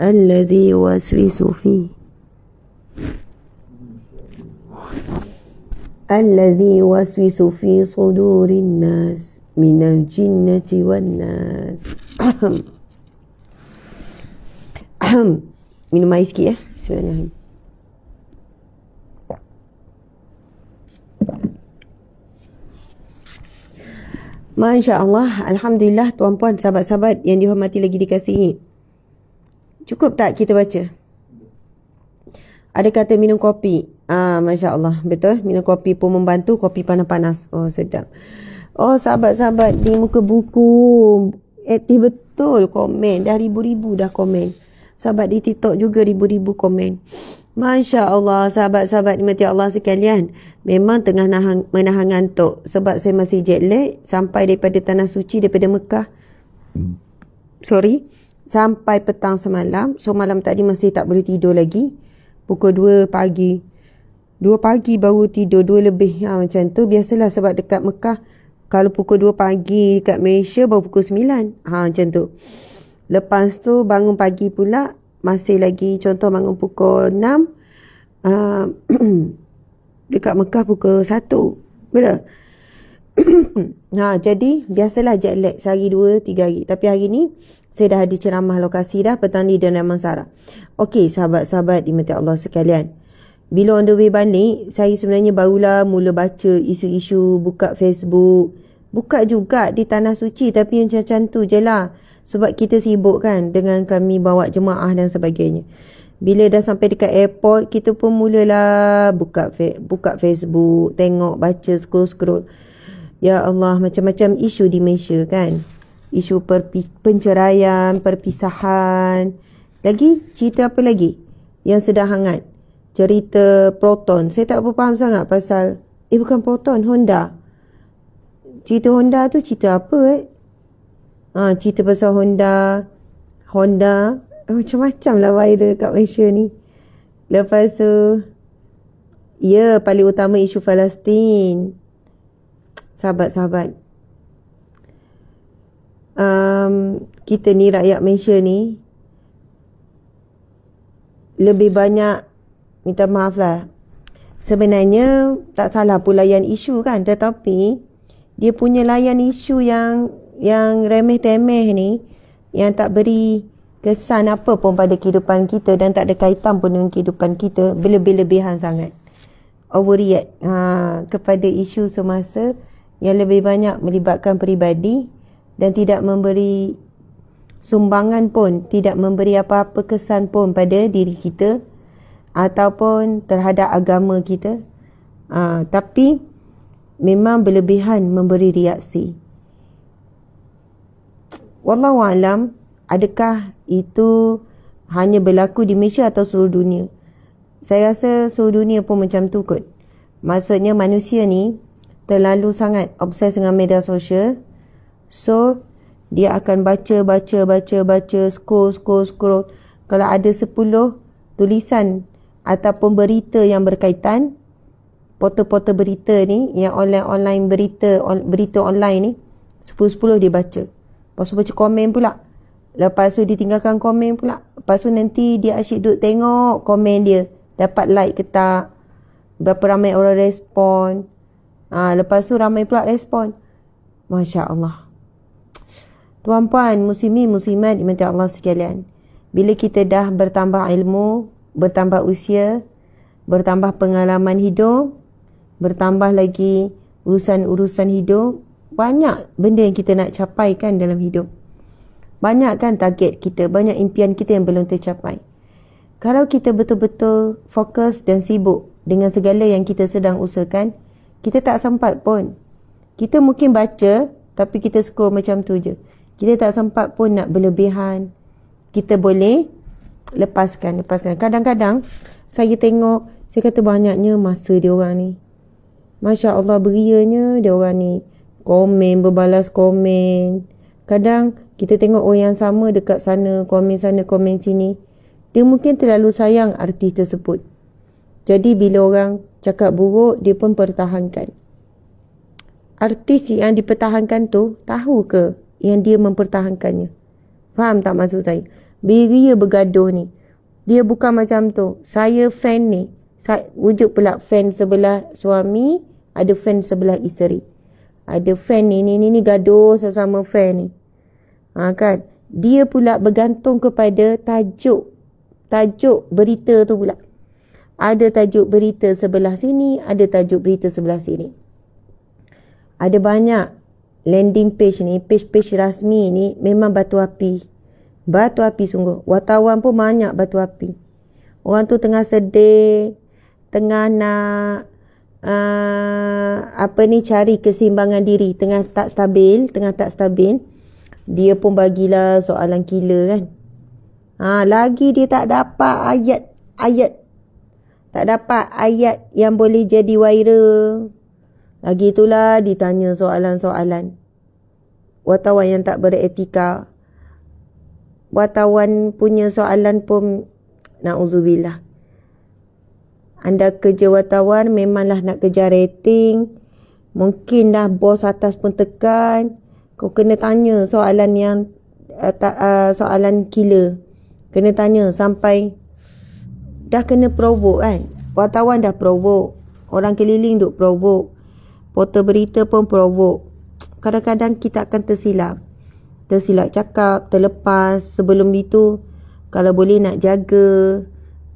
الذي يوسوس في الذي يوسوس في صدور الناس من الجنة والناس أهم من ما يسكي ما إن شاء الله الحمد لله تuan puan sahabat-sahabat yang dihormati lagi dikasihi Cukup tak kita baca? Ada kata minum kopi. Ah, Masya Allah. Betul? Minum kopi pun membantu. Kopi panas-panas. Oh, sedap. Oh, sahabat-sahabat di muka buku. Aktif eh, eh, betul komen. Dah ribu-ribu dah komen. Sahabat di TikTok juga ribu-ribu komen. Masya Allah, sahabat-sahabat mati Allah sekalian. Memang tengah nahan, menahan ngantuk. Sebab saya masih jet lag. Sampai daripada Tanah Suci, daripada Mekah. Sorry sampai petang semalam. So malam tadi masih tak boleh tidur lagi. Pukul 2 pagi. 2 pagi baru tidur. 2 lebih ha, macam tu. Biasalah sebab dekat Mekah. Kalau pukul 2 pagi dekat Malaysia baru pukul 9. Ha, macam tu. Lepas tu bangun pagi pula. Masih lagi contoh bangun pukul 6. Uh, ah, dekat Mekah pukul 1. Bila? ha, jadi biasalah jet lag sehari dua, tiga hari. Tapi hari ni saya dah ada ceramah lokasi dah petani dan Raman Sara. Okey sahabat-sahabat di Allah sekalian. Bila on the way balik, saya sebenarnya barulah mula baca isu-isu, buka Facebook. Buka juga di Tanah Suci tapi yang macam tu je lah. Sebab kita sibuk kan dengan kami bawa jemaah dan sebagainya. Bila dah sampai dekat airport, kita pun mulalah buka buka Facebook, tengok, baca, scroll-scroll. Ya Allah, macam-macam isu di Malaysia kan isu perceraian, perpisahan. Lagi cerita apa lagi yang sedang hangat? Cerita Proton. Saya tak apa faham sangat pasal eh bukan Proton, Honda. Cerita Honda tu cerita apa eh? Ha, cerita pasal Honda. Honda. Oh, macam-macam lah viral kat Malaysia ni. Lepas tu. Ya, paling utama isu Palestin. Sahabat-sahabat um, kita ni rakyat Malaysia ni lebih banyak minta maaf lah sebenarnya tak salah pun layan isu kan tetapi dia punya layan isu yang yang remeh temeh ni yang tak beri kesan apa pun pada kehidupan kita dan tak ada kaitan pun dengan kehidupan kita berlebih-lebihan sangat overreact ha, kepada isu semasa yang lebih banyak melibatkan peribadi dan tidak memberi sumbangan pun, tidak memberi apa-apa kesan pun pada diri kita ataupun terhadap agama kita. Uh, tapi memang berlebihan memberi reaksi. Wallahu alam, adakah itu hanya berlaku di Malaysia atau seluruh dunia? Saya rasa seluruh dunia pun macam tu kot. Maksudnya manusia ni terlalu sangat obses dengan media sosial So, dia akan baca, baca, baca, baca, scroll, scroll, scroll. Kalau ada 10 tulisan ataupun berita yang berkaitan, portal-portal berita ni, yang online-online berita, on, berita online ni, 10-10 dia baca. Lepas tu baca komen pula. Lepas tu dia tinggalkan komen pula. Lepas tu nanti dia asyik duduk tengok komen dia. Dapat like ke tak? Berapa ramai orang respon? Ha, lepas tu ramai pula respon. Masya Allah. Tuan-puan, muslimi, muslimat, imati Allah sekalian. Bila kita dah bertambah ilmu, bertambah usia, bertambah pengalaman hidup, bertambah lagi urusan-urusan hidup, banyak benda yang kita nak capai kan dalam hidup. Banyak kan target kita, banyak impian kita yang belum tercapai. Kalau kita betul-betul fokus dan sibuk dengan segala yang kita sedang usahakan, kita tak sempat pun. Kita mungkin baca, tapi kita scroll macam tu je. Kita tak sempat pun nak berlebihan. Kita boleh lepaskan, lepaskan. Kadang-kadang saya tengok, saya kata banyaknya masa dia orang ni. Masya Allah berianya dia orang ni. Komen, berbalas komen. Kadang kita tengok orang yang sama dekat sana, komen sana, komen sini. Dia mungkin terlalu sayang artis tersebut. Jadi bila orang cakap buruk, dia pun pertahankan. Artis yang dipertahankan tu tahu ke yang dia mempertahankannya. Faham tak maksud saya? Beria bergaduh ni. Dia bukan macam tu. Saya fan ni. Saya, wujud pula fan sebelah suami. Ada fan sebelah isteri. Ada fan ni, ni, ni, ni gaduh sesama fan ni. Ha, kan? Dia pula bergantung kepada tajuk. Tajuk berita tu pula. Ada tajuk berita sebelah sini. Ada tajuk berita sebelah sini. Ada banyak landing page ni, page-page rasmi ni memang batu api. Batu api sungguh. Wartawan pun banyak batu api. Orang tu tengah sedih, tengah nak uh, apa ni cari kesimbangan diri, tengah tak stabil, tengah tak stabil. Dia pun bagilah soalan gila kan. Ha, lagi dia tak dapat ayat ayat tak dapat ayat yang boleh jadi viral. Lagi itulah ditanya soalan-soalan. Wartawan yang tak beretika. Wartawan punya soalan pun na'udzubillah. Anda kerja wartawan memanglah nak kerja rating. Mungkin dah bos atas pun tekan. Kau kena tanya soalan yang uh, ta, uh, soalan killer. Kena tanya sampai dah kena provoke kan. Wartawan dah provoke. Orang keliling duk provoke. Porter berita pun provok. Kadang-kadang kita akan tersilap. Tersilap cakap, terlepas. Sebelum itu, kalau boleh nak jaga.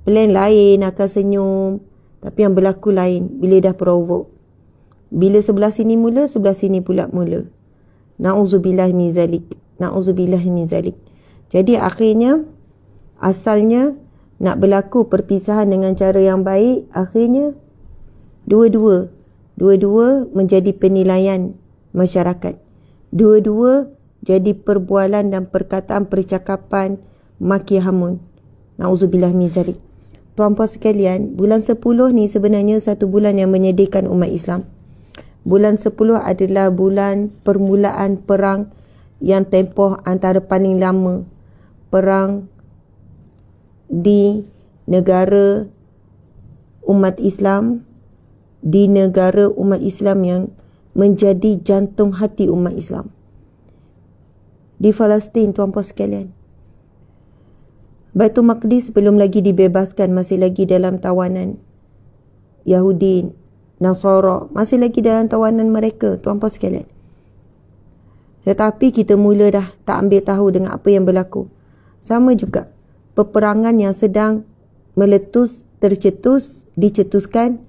Plan lain akan senyum. Tapi yang berlaku lain bila dah provok. Bila sebelah sini mula, sebelah sini pula mula. Na'udzubillah min zalik. Na'udzubillah min zalik. Jadi akhirnya, asalnya nak berlaku perpisahan dengan cara yang baik, akhirnya dua-dua dua-dua menjadi penilaian masyarakat. Dua-dua jadi perbualan dan perkataan percakapan maki hamun. Nauzubillah min zalik. Tuan-puan sekalian, bulan 10 ni sebenarnya satu bulan yang menyedihkan umat Islam. Bulan 10 adalah bulan permulaan perang yang tempoh antara paling lama. Perang di negara umat Islam di negara umat Islam yang menjadi jantung hati umat Islam. Di Palestin tuan puan sekalian. Baitul Maqdis belum lagi dibebaskan, masih lagi dalam tawanan Yahudi, Nasara, masih lagi dalam tawanan mereka tuan puan sekalian. Tetapi kita mula dah tak ambil tahu dengan apa yang berlaku. Sama juga peperangan yang sedang meletus, tercetus, dicetuskan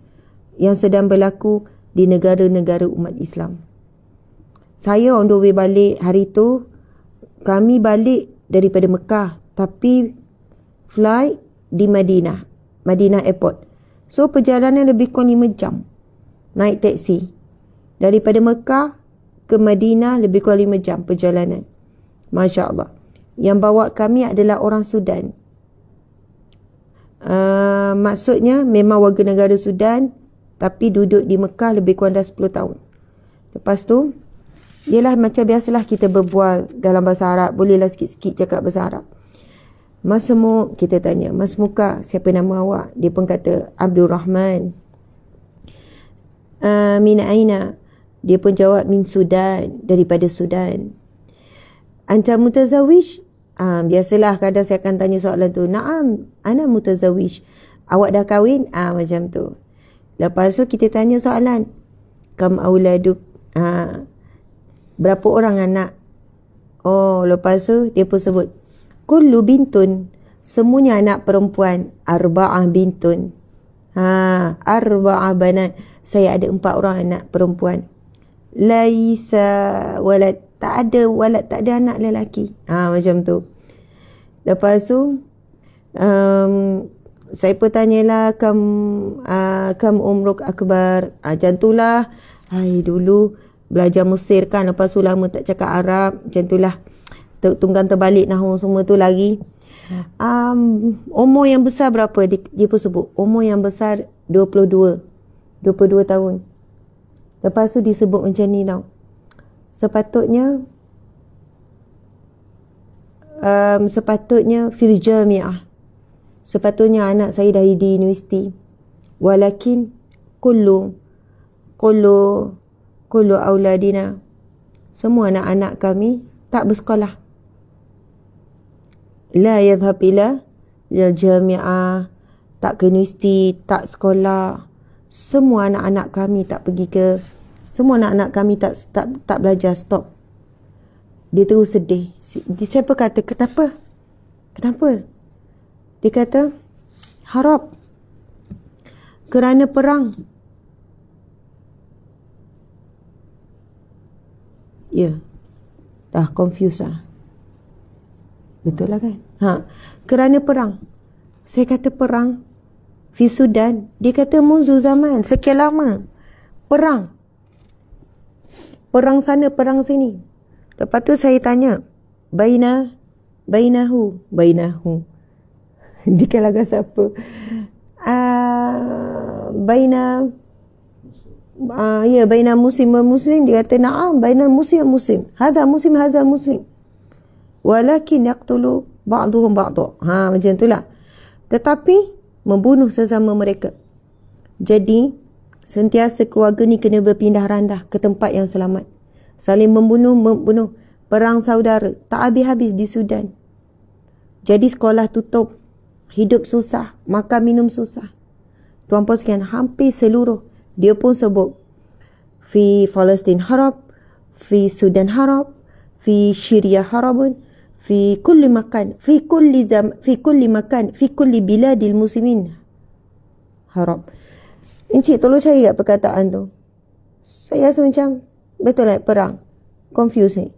yang sedang berlaku di negara-negara umat Islam. Saya on the way balik hari itu, kami balik daripada Mekah tapi fly di Madinah, Madinah Airport. So perjalanan lebih kurang lima jam naik teksi. Daripada Mekah ke Madinah lebih kurang lima jam perjalanan. Masya Allah. Yang bawa kami adalah orang Sudan. Uh, maksudnya memang warga negara Sudan tapi duduk di Mekah lebih kurang dah 10 tahun. Lepas tu, ialah macam biasalah kita berbual dalam bahasa Arab. Bolehlah sikit-sikit cakap bahasa Arab. Mas Mu, kita tanya, Mas Muka, siapa nama awak? Dia pun kata, Abdul Rahman. Uh, min Aina. Dia pun jawab, Min Sudan, daripada Sudan. Anta mutazawij? Uh, ah, biasalah kadang saya akan tanya soalan tu. Naam, ana mutazawij. Awak dah kahwin? Ah macam tu. Lepas tu kita tanya soalan. Kam auladuk? Ha, berapa orang anak? Oh, lepas tu dia pun sebut. Kullu bintun. Semuanya anak perempuan. Arba'ah bintun. Ha, arba'ah banat. Saya ada empat orang anak perempuan. Laisa walad. Tak ada walad, tak ada anak lelaki. Ha, macam tu. Lepas tu, um, saya bertanyalah kam uh, kam umruk akbar ah, macam uh, ai dulu belajar Mesir kan lepas tu lama tak cakap Arab macam itulah tunggang terbalik nah semua tu lagi um, umur yang besar berapa dia, dia pun sebut umur yang besar 22 22 tahun lepas tu disebut macam ni tau sepatutnya um, sepatutnya fil jamiah Sepatutnya anak saya dah di universiti. Walakin kullu kullu kullu auladina. Semua anak-anak kami tak bersekolah. La yadhhab ila jami'ah, tak ke universiti, tak sekolah. Semua anak-anak kami tak pergi ke semua anak-anak kami tak tak tak belajar stop. Dia terus sedih. Siapa kata kenapa? Kenapa? Dia kata, harap kerana perang. Ya, yeah. dah confused lah. Betul lah kan? Ha. Kerana perang. Saya kata perang. Fisudan. Dia kata munzu zaman. Sekian lama. Perang. Perang sana, perang sini. Lepas tu saya tanya. Baina. Bainahu. Bainahu. di kalangan siapa uh, Baina uh, ya baina muslim wa muslim dia kata na'am baina muslim wa muslim hadha muslim hadha muslim walakin yaqtulu ba'duhum ba'du ha macam itulah tetapi membunuh sesama mereka jadi sentiasa keluarga ni kena berpindah randah ke tempat yang selamat saling membunuh membunuh perang saudara tak habis-habis di Sudan jadi sekolah tutup hidup susah, makan minum susah. Tuan Paul sekian hampir seluruh dia pun sebut fi Palestin harab, fi Sudan harab, fi Syria harabun, fi kulli makan, fi kulli zam, fi kulli makan, fi kulli biladil muslimin harab. Encik tolong cari perkataan tu. Saya rasa macam betul lah perang. Confusing.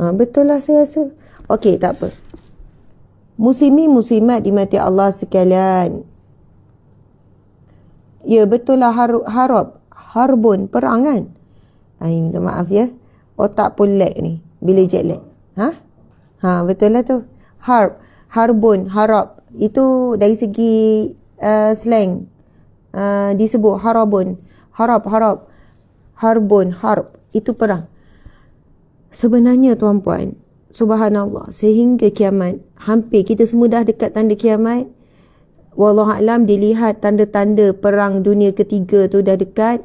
Ha, betul lah saya rasa. Okey, tak apa. Musimi musimat di mati Allah sekalian. Ya, betul lah har harap. Harbun, perang kan? Ay, ha, minta maaf ya. Otak pun lag ni. Bila jet lag. Ha? Ha, betul lah tu. Harp. Harbun, harap. Itu dari segi uh, slang. Uh, disebut harabun. Harap, harap. Harbun, harap. Itu perang. Sebenarnya tuan-puan, subhanallah, sehingga kiamat, hampir kita semua dah dekat tanda kiamat. alam dilihat tanda-tanda perang dunia ketiga tu dah dekat.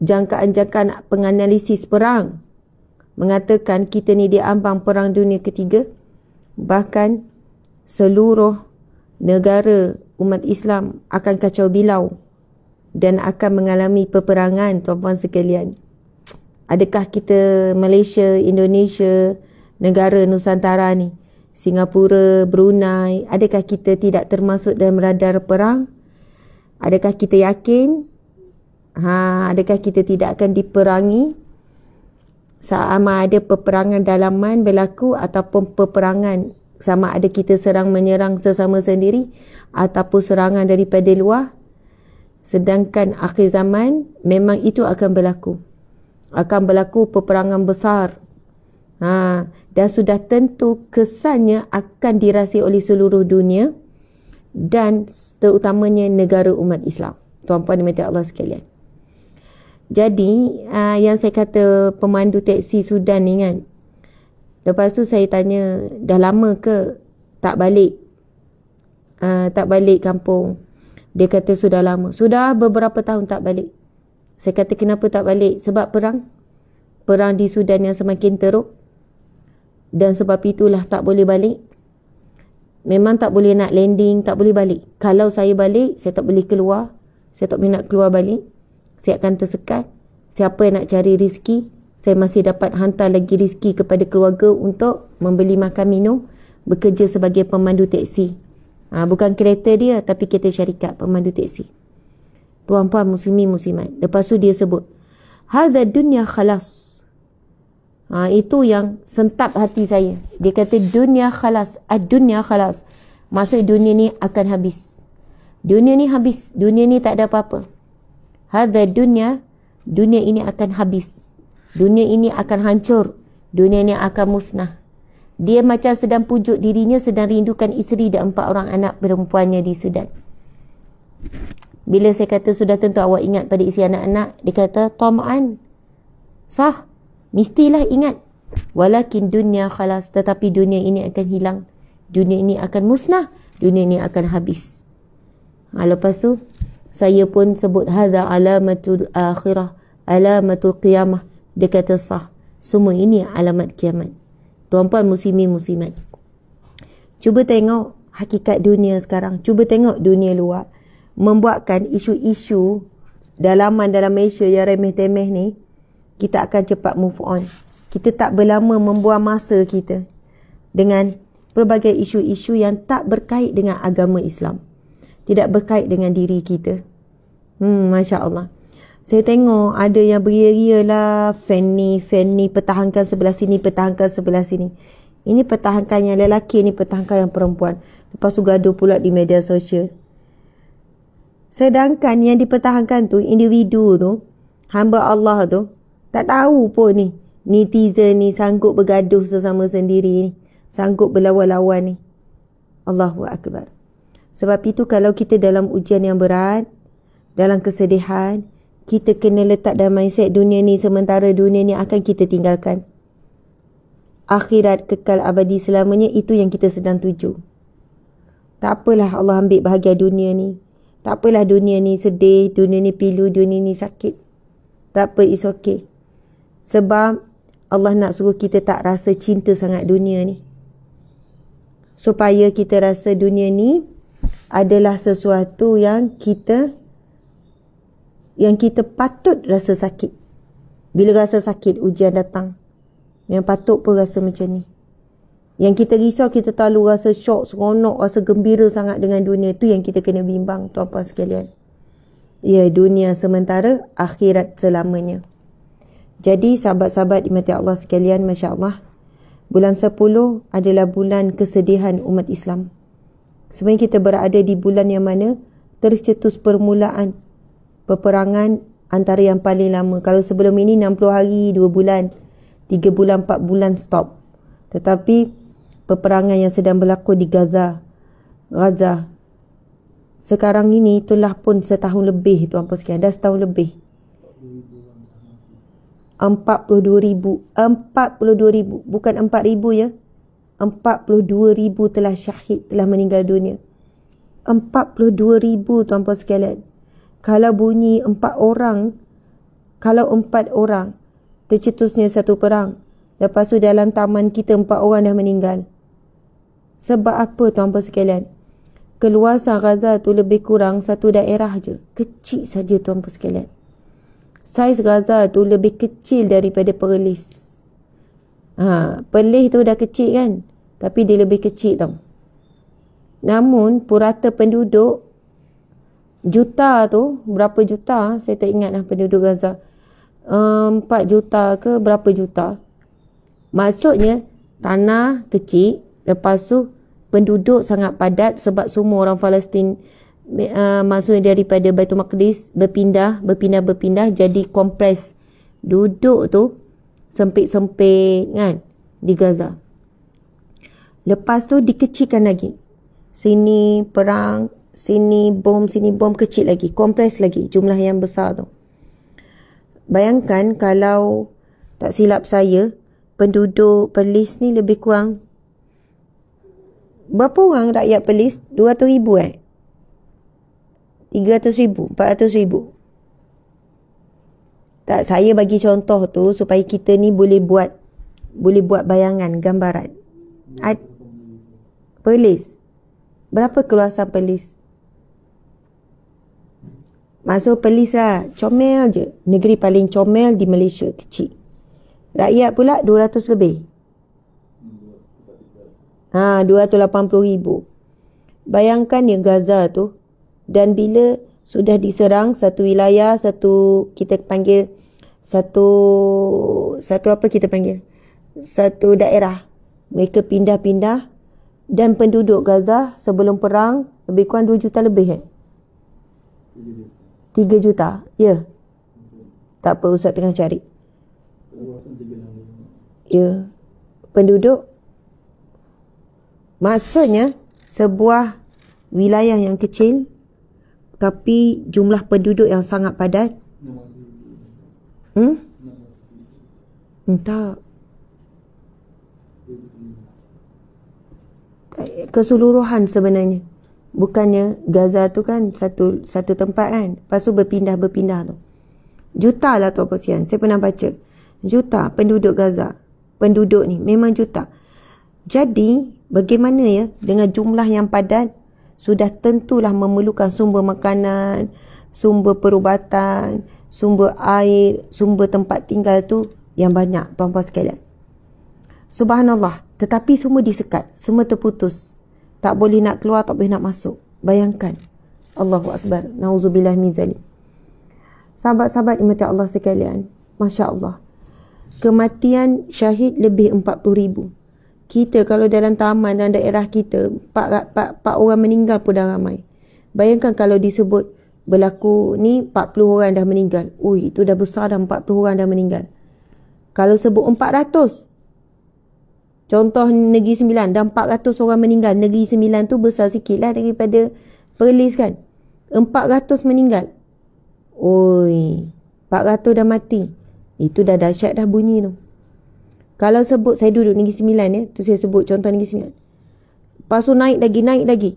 Jangkaan-jangkaan penganalisis perang mengatakan kita ni di ambang perang dunia ketiga. Bahkan seluruh negara umat Islam akan kacau bilau dan akan mengalami peperangan tuan-tuan sekalian adakah kita Malaysia, Indonesia, negara Nusantara ni, Singapura, Brunei, adakah kita tidak termasuk dalam radar perang? Adakah kita yakin? Ha, adakah kita tidak akan diperangi? Sama ada peperangan dalaman berlaku ataupun peperangan sama ada kita serang menyerang sesama sendiri ataupun serangan daripada luar sedangkan akhir zaman memang itu akan berlaku akan berlaku peperangan besar. Ha, dan sudah tentu kesannya akan dirasai oleh seluruh dunia dan terutamanya negara umat Islam. Tuan-puan dan minta Allah sekalian. Jadi, aa, ha, yang saya kata pemandu teksi Sudan ni kan. Lepas tu saya tanya, dah lama ke tak balik? Aa, ha, tak balik kampung. Dia kata sudah lama. Sudah beberapa tahun tak balik. Saya kata kenapa tak balik? Sebab perang. Perang di Sudan yang semakin teruk. Dan sebab itulah tak boleh balik. Memang tak boleh nak landing, tak boleh balik. Kalau saya balik, saya tak boleh keluar. Saya tak boleh nak keluar balik. Saya akan tersekat. Siapa yang nak cari rezeki, saya masih dapat hantar lagi rezeki kepada keluarga untuk membeli makan minum, bekerja sebagai pemandu teksi. Ha, bukan kereta dia, tapi kereta syarikat pemandu teksi tuan-puan muslimi muslimat. Lepas tu dia sebut, hadza dunia khalas. Ha, itu yang sentap hati saya. Dia kata dunia khalas, ad dunia khalas. Maksud dunia ni akan habis. Dunia ni habis, dunia ni tak ada apa-apa. Hadza dunya, dunia ini akan habis. Dunia ini akan hancur. Dunia ini akan musnah. Dia macam sedang pujuk dirinya, sedang rindukan isteri dan empat orang anak perempuannya di Sudan. Bila saya kata sudah tentu awak ingat pada isi anak-anak, dia kata tamaan. Sah. Mestilah ingat. Walakin dunia khalas tetapi dunia ini akan hilang. Dunia ini akan musnah. Dunia ini akan habis. Ha, lepas tu, saya pun sebut hadha alamatul akhirah. Alamatul qiyamah. Dia kata sah. Semua ini alamat kiamat. Tuan-puan muslimi muslimat. Cuba tengok hakikat dunia sekarang. Cuba tengok dunia luar membuatkan isu-isu dalaman dalam Malaysia yang remeh-temeh ni kita akan cepat move on. Kita tak berlama membuang masa kita dengan pelbagai isu-isu yang tak berkait dengan agama Islam. Tidak berkait dengan diri kita. Hmm, Masya Allah. Saya tengok ada yang beria-ria lah. Fan ni, fan ni, pertahankan sebelah sini, pertahankan sebelah sini. Ini pertahankan yang lelaki, ini pertahankan yang perempuan. Lepas tu gaduh pula di media sosial. Sedangkan yang dipertahankan tu individu tu hamba Allah tu tak tahu pun ni netizen ni sanggup bergaduh sesama sendiri ni sanggup berlawan-lawan ni Allahu akbar sebab itu kalau kita dalam ujian yang berat dalam kesedihan kita kena letak dalam mindset dunia ni sementara dunia ni akan kita tinggalkan akhirat kekal abadi selamanya itu yang kita sedang tuju tak apalah Allah ambil bahagia dunia ni tak apalah dunia ni sedih, dunia ni pilu, dunia ni sakit. Tak apa, it's okay. Sebab Allah nak suruh kita tak rasa cinta sangat dunia ni. Supaya kita rasa dunia ni adalah sesuatu yang kita yang kita patut rasa sakit. Bila rasa sakit, ujian datang. Yang patut pun rasa macam ni. Yang kita risau kita terlalu rasa syok, seronok, rasa gembira sangat dengan dunia tu yang kita kena bimbang tuan-tuan sekalian. Ya dunia sementara, akhirat selamanya. Jadi sahabat-sahabat di mati Allah sekalian, Masya Allah. Bulan 10 adalah bulan kesedihan umat Islam. Sebenarnya kita berada di bulan yang mana tercetus permulaan peperangan antara yang paling lama. Kalau sebelum ini 60 hari, 2 bulan, 3 bulan, 4 bulan stop. Tetapi peperangan yang sedang berlaku di Gaza. Gaza. Sekarang ini itulah pun setahun lebih tuan puan sekalian, dah setahun lebih. 42,000 42,000 bukan 4,000 ya. 42,000 telah syahid telah meninggal dunia. 42,000 tuan puan sekalian. Kalau bunyi 4 orang kalau 4 orang tercetusnya satu perang. Lepas tu dalam taman kita empat orang dah meninggal. Sebab apa tuan puan sekalian? Keluasan Gaza tu lebih kurang satu daerah je. Kecil saja tuan puan sekalian. Saiz Gaza tu lebih kecil daripada Perlis. Ha, Perlis tu dah kecil kan? Tapi dia lebih kecil tau. Namun purata penduduk juta tu berapa juta saya tak ingat lah penduduk Gaza empat juta ke berapa juta maksudnya tanah kecil Lepas tu penduduk sangat padat sebab semua orang Palestin uh, maksudnya daripada Baitul Maqdis berpindah, berpindah, berpindah jadi kompres duduk tu sempit-sempit kan di Gaza. Lepas tu dikecilkan lagi. Sini perang, sini bom, sini bom kecil lagi, kompres lagi jumlah yang besar tu. Bayangkan kalau tak silap saya, penduduk Perlis ni lebih kurang berapa orang rakyat pelis? 200 ribu eh? 300 ribu? 400 ribu? Tak, saya bagi contoh tu supaya kita ni boleh buat boleh buat bayangan, gambaran. Ad, pelis. Berapa keluasan pelis? Masuk pelis lah. Comel je. Negeri paling comel di Malaysia kecil. Rakyat pula 200 lebih. Ha, 280 ribu. Bayangkan yang Gaza tu. Dan bila sudah diserang satu wilayah, satu kita panggil satu satu apa kita panggil? Satu daerah. Mereka pindah-pindah dan penduduk Gaza sebelum perang lebih kurang 2 juta lebih kan? Eh? 3 juta. Ya. Yeah. Tak apa Ustaz tengah cari. Ya. Yeah. Penduduk Masanya sebuah wilayah yang kecil tapi jumlah penduduk yang sangat padat. Hmm? Entah. Keseluruhan sebenarnya. Bukannya Gaza tu kan satu satu tempat kan. Lepas tu berpindah-berpindah tu. Juta lah apa puan Saya pernah baca. Juta penduduk Gaza. Penduduk ni memang Juta. Jadi, bagaimana ya dengan jumlah yang padat sudah tentulah memerlukan sumber makanan, sumber perubatan, sumber air, sumber tempat tinggal tu yang banyak tuan-tuan sekalian. Subhanallah, tetapi semua disekat, semua terputus. Tak boleh nak keluar, tak boleh nak masuk. Bayangkan. Allahu Akbar. Nauzubillah min zalim. Sahabat-sahabat imati Allah sekalian. Masya Allah. Kematian syahid lebih 40 ribu kita kalau dalam taman dan daerah kita pak pak pak orang meninggal pun dah ramai bayangkan kalau disebut berlaku ni 40 orang dah meninggal ui itu dah besar dah 40 orang dah meninggal kalau sebut 400 contoh negeri sembilan dan 400 orang meninggal negeri sembilan tu besar sikit lah daripada perlis kan 400 meninggal ui 400 dah mati itu dah dahsyat dah bunyi tu kalau sebut saya duduk Negeri Sembilan ya. tu saya sebut contoh Negeri Sembilan. Lepas tu naik lagi, naik lagi.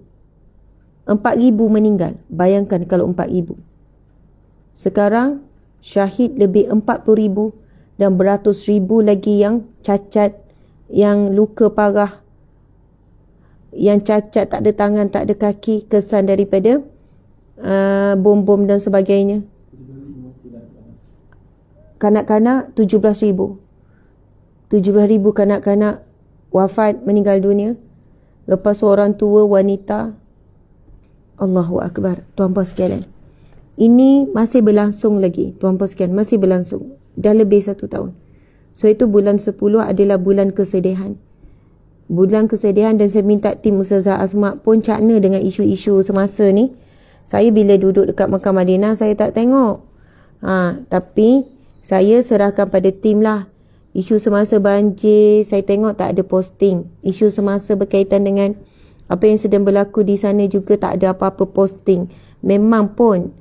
Empat ribu meninggal. Bayangkan kalau empat ribu. Sekarang syahid lebih empat puluh ribu dan beratus ribu lagi yang cacat, yang luka parah, yang cacat tak ada tangan, tak ada kaki kesan daripada uh, bom-bom uh, dan sebagainya. Kanak-kanak tujuh belas ribu. 17, 17,000 kanak-kanak wafat meninggal dunia. Lepas orang tua wanita. Allahu Akbar. Tuan Puan sekalian. Ini masih berlangsung lagi. Tuan Puan sekalian. Masih berlangsung. Dah lebih satu tahun. So itu bulan 10 adalah bulan kesedihan. Bulan kesedihan dan saya minta tim Ustazah Azmat pun cakna dengan isu-isu semasa ni. Saya bila duduk dekat Mekah Madinah saya tak tengok. Ha, tapi saya serahkan pada tim lah isu semasa banjir saya tengok tak ada posting isu semasa berkaitan dengan apa yang sedang berlaku di sana juga tak ada apa-apa posting memang pun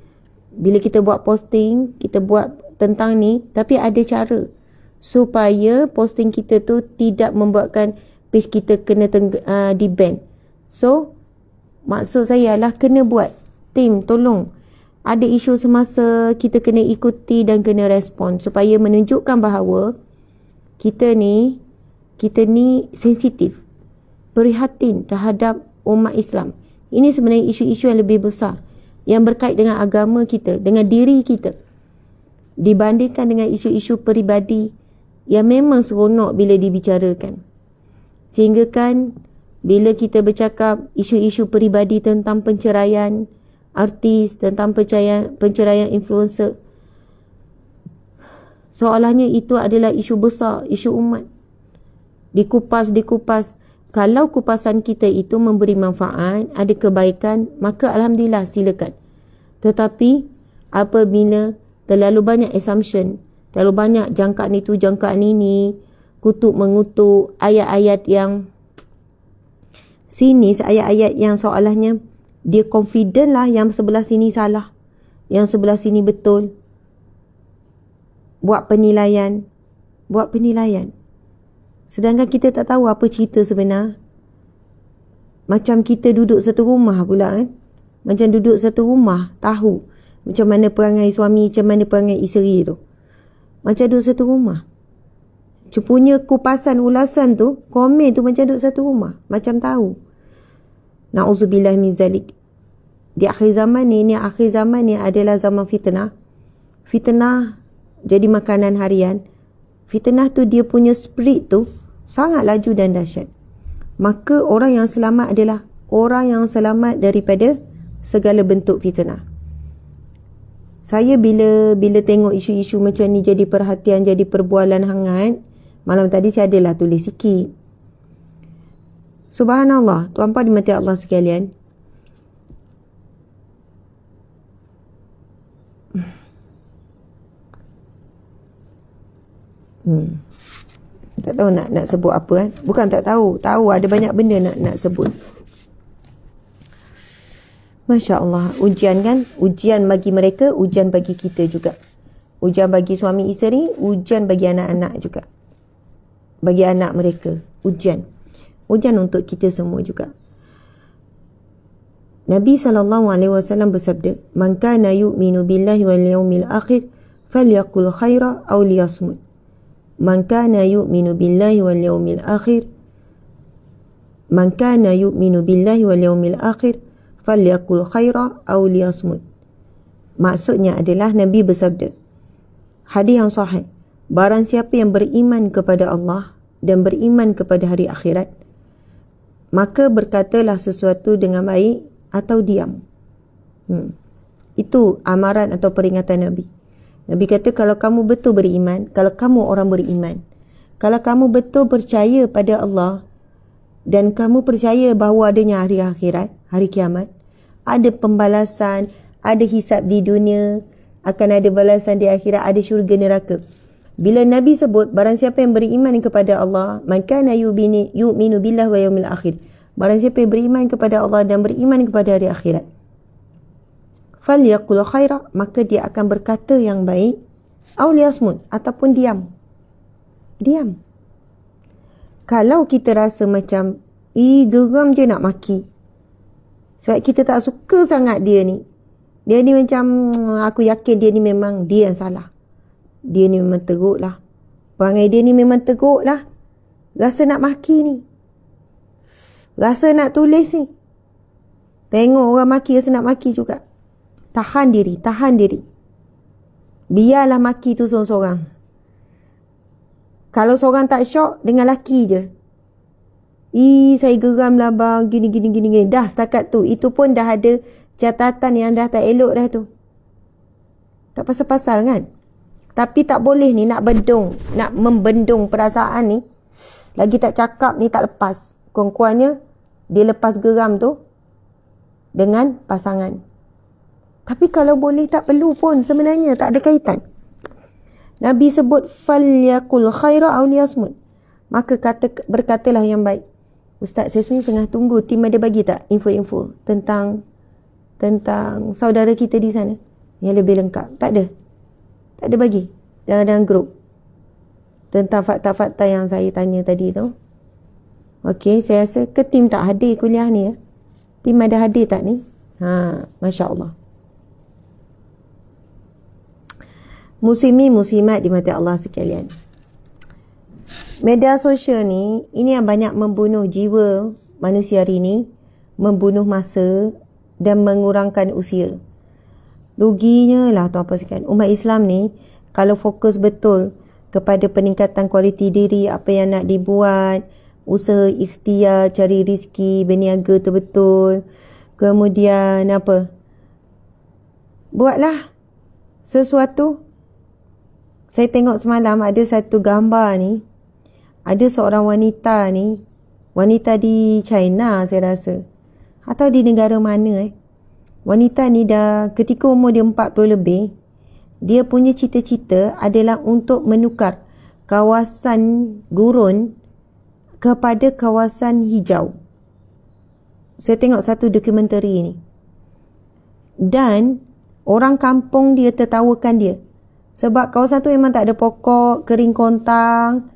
bila kita buat posting kita buat tentang ni tapi ada cara supaya posting kita tu tidak membuatkan page kita kena uh, di ban so maksud saya adalah kena buat tim tolong ada isu semasa kita kena ikuti dan kena respon supaya menunjukkan bahawa kita ni kita ni sensitif perihatin terhadap umat Islam ini sebenarnya isu-isu yang lebih besar yang berkait dengan agama kita dengan diri kita dibandingkan dengan isu-isu peribadi yang memang seronok bila dibicarakan sehingga kan bila kita bercakap isu-isu peribadi tentang penceraian artis tentang penceraian, penceraian influencer seolahnya itu adalah isu besar, isu umat. Dikupas, dikupas. Kalau kupasan kita itu memberi manfaat, ada kebaikan, maka Alhamdulillah silakan. Tetapi apabila terlalu banyak assumption, terlalu banyak jangkaan itu, jangkaan ini, kutuk mengutuk ayat-ayat yang sini, ayat-ayat yang seolahnya dia confident lah yang sebelah sini salah, yang sebelah sini betul buat penilaian buat penilaian sedangkan kita tak tahu apa cerita sebenar macam kita duduk satu rumah pula kan macam duduk satu rumah tahu macam mana perangai suami macam mana perangai isteri tu macam duduk satu rumah cepunya kupasan ulasan tu komen tu macam duduk satu rumah macam tahu na'udzubillah min zalik di akhir zaman ni ni akhir zaman ni adalah zaman fitnah fitnah jadi makanan harian. Fitnah tu dia punya spirit tu sangat laju dan dahsyat. Maka orang yang selamat adalah orang yang selamat daripada segala bentuk fitnah. Saya bila bila tengok isu-isu macam ni jadi perhatian, jadi perbualan hangat, malam tadi saya adalah tulis sikit. Subhanallah, tuan-puan dimati Allah sekalian, Hmm. Tak tahu nak nak sebut apa kan. Bukan tak tahu, tahu ada banyak benda nak nak sebut. Masya-Allah, ujian kan? Ujian bagi mereka, ujian bagi kita juga. Ujian bagi suami isteri, ujian bagi anak-anak juga. Bagi anak mereka, ujian. Ujian untuk kita semua juga. Nabi sallallahu alaihi wasallam bersabda, "Man kana yu'minu billahi wal yawmil akhir, falyakul khaira aw liyasmut." Man kana yu'minu billahi wal yawmil akhir Man kana yu'minu billahi wal yawmil akhir falyakul khaira aw liyasmut Maksudnya adalah Nabi bersabda Hadis yang sahih Barang siapa yang beriman kepada Allah dan beriman kepada hari akhirat maka berkatalah sesuatu dengan baik atau diam hmm. Itu amaran atau peringatan Nabi. Nabi kata kalau kamu betul beriman, kalau kamu orang beriman, kalau kamu betul percaya pada Allah dan kamu percaya bahawa adanya hari akhirat, hari kiamat, ada pembalasan, ada hisap di dunia, akan ada balasan di akhirat, ada syurga neraka. Bila Nabi sebut barang siapa yang beriman kepada Allah, maka na yu'minu billah wa yaumil akhir. Barang siapa yang beriman kepada Allah dan beriman kepada hari akhirat falyaqul khaira maka dia akan berkata yang baik au liyasmut ataupun diam diam kalau kita rasa macam eh geram je nak maki sebab kita tak suka sangat dia ni dia ni macam aku yakin dia ni memang dia yang salah dia ni memang teruk lah perangai dia ni memang teruk lah rasa nak maki ni rasa nak tulis ni Tengok orang maki, rasa nak maki juga. Tahan diri, tahan diri. Biarlah maki tu sorang-sorang. Kalau sorang tak syok, dengan laki je. Ih, saya geram lah bang, gini, gini, gini, gini. Dah setakat tu, itu pun dah ada catatan yang dah tak elok dah tu. Tak pasal-pasal kan? Tapi tak boleh ni nak bendung, nak membendung perasaan ni. Lagi tak cakap ni tak lepas. Kuan-kuannya, dia lepas geram tu dengan pasangan. Tapi kalau boleh tak perlu pun sebenarnya tak ada kaitan. Nabi sebut falyakul khaira aw liyasmut. Maka kata berkatalah yang baik. Ustaz saya sebenarnya tengah tunggu tim ada bagi tak info-info tentang tentang saudara kita di sana yang lebih lengkap. Tak ada. Tak ada bagi dalam dalam grup. Tentang fakta-fakta yang saya tanya tadi tu. Okey, saya rasa ke tim tak hadir kuliah ni ya. Tim ada hadir tak ni? Ha, masya-Allah. muslimi muslimat di mata Allah sekalian. Media sosial ni, ini yang banyak membunuh jiwa manusia hari ini, membunuh masa dan mengurangkan usia. Ruginya lah tuan apa sekalian. Umat Islam ni, kalau fokus betul kepada peningkatan kualiti diri, apa yang nak dibuat, usaha ikhtiar, cari rizki, berniaga tu betul, kemudian apa, buatlah sesuatu saya tengok semalam ada satu gambar ni ada seorang wanita ni wanita di China saya rasa atau di negara mana eh wanita ni dah ketika umur dia 40 lebih dia punya cita-cita adalah untuk menukar kawasan gurun kepada kawasan hijau saya tengok satu dokumentari ni dan orang kampung dia tertawakan dia sebab kawasan tu memang tak ada pokok, kering kontang.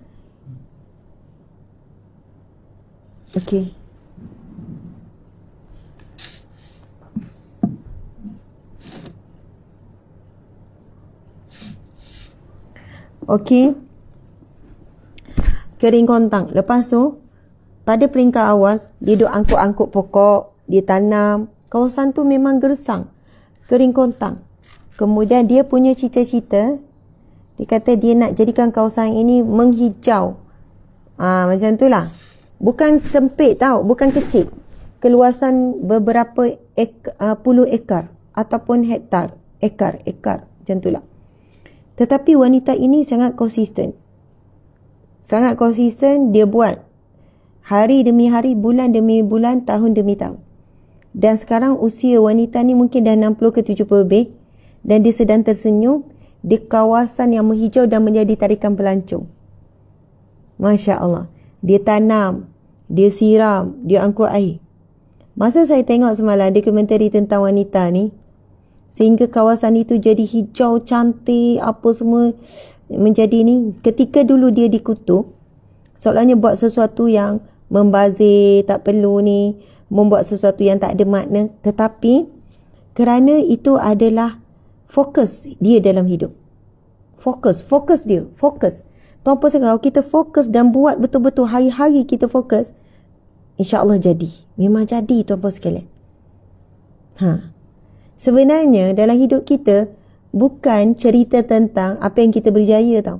Okey. Okey. Kering kontang. Lepas tu, pada peringkat awal, dia duduk angkut-angkut pokok, dia tanam. Kawasan tu memang gersang. Kering kontang. Kemudian dia punya cita-cita Dia kata dia nak jadikan kawasan ini menghijau ha, Macam tu lah Bukan sempit tau, bukan kecil Keluasan beberapa ek, uh, puluh ekar Ataupun hektar, ekar, ekar Macam tu lah Tetapi wanita ini sangat konsisten Sangat konsisten dia buat Hari demi hari, bulan demi bulan, tahun demi tahun Dan sekarang usia wanita ni mungkin dah 60 ke 70 lebih dan dia sedang tersenyum di kawasan yang menghijau dan menjadi tarikan pelancong. Masya Allah. Dia tanam, dia siram, dia angkut air. Masa saya tengok semalam dokumentari tentang wanita ni, sehingga kawasan itu jadi hijau, cantik, apa semua menjadi ni. Ketika dulu dia dikutuk, soalnya buat sesuatu yang membazir, tak perlu ni, membuat sesuatu yang tak ada makna. Tetapi, kerana itu adalah fokus dia dalam hidup. Fokus, fokus dia, fokus. Tuan-tuan saya kalau kita fokus dan buat betul-betul hari-hari kita fokus, insyaAllah jadi. Memang jadi tuan-tuan sekalian. Ha. Sebenarnya dalam hidup kita bukan cerita tentang apa yang kita berjaya tau.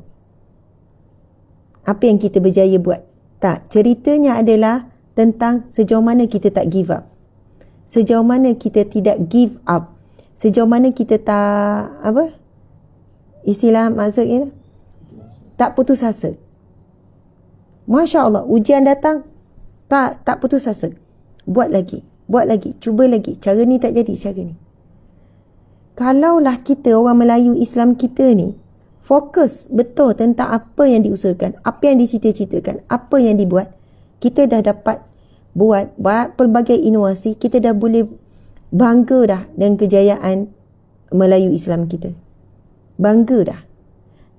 Apa yang kita berjaya buat. Tak, ceritanya adalah tentang sejauh mana kita tak give up. Sejauh mana kita tidak give up sejauh mana kita tak apa istilah maksudnya tak putus asa Masya Allah ujian datang tak tak putus asa buat lagi buat lagi cuba lagi cara ni tak jadi cara ni kalaulah kita orang Melayu Islam kita ni fokus betul tentang apa yang diusahakan apa yang dicita-citakan apa yang dibuat kita dah dapat buat, buat pelbagai inovasi kita dah boleh bangga dah dengan kejayaan Melayu Islam kita. Bangga dah.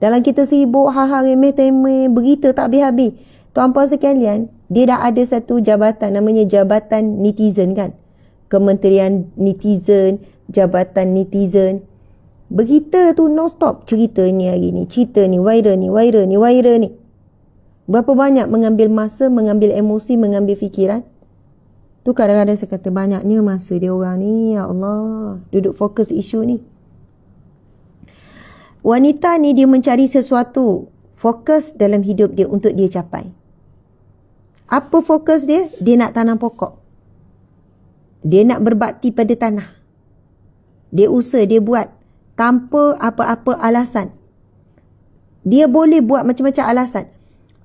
Dalam kita sibuk ha-ha remeh temeh berita tak habis-habis. Tuan puan sekalian, dia dah ada satu jabatan namanya jabatan netizen kan. Kementerian netizen, jabatan netizen. Berita tu non stop cerita ni hari ni, cerita ni viral ni, viral ni, viral ni. Berapa banyak mengambil masa, mengambil emosi, mengambil fikiran Tu kadang-kadang saya kata banyaknya masa dia orang ni, ya Allah, duduk fokus isu ni. Wanita ni dia mencari sesuatu fokus dalam hidup dia untuk dia capai. Apa fokus dia? Dia nak tanam pokok. Dia nak berbakti pada tanah. Dia usaha, dia buat tanpa apa-apa alasan. Dia boleh buat macam-macam alasan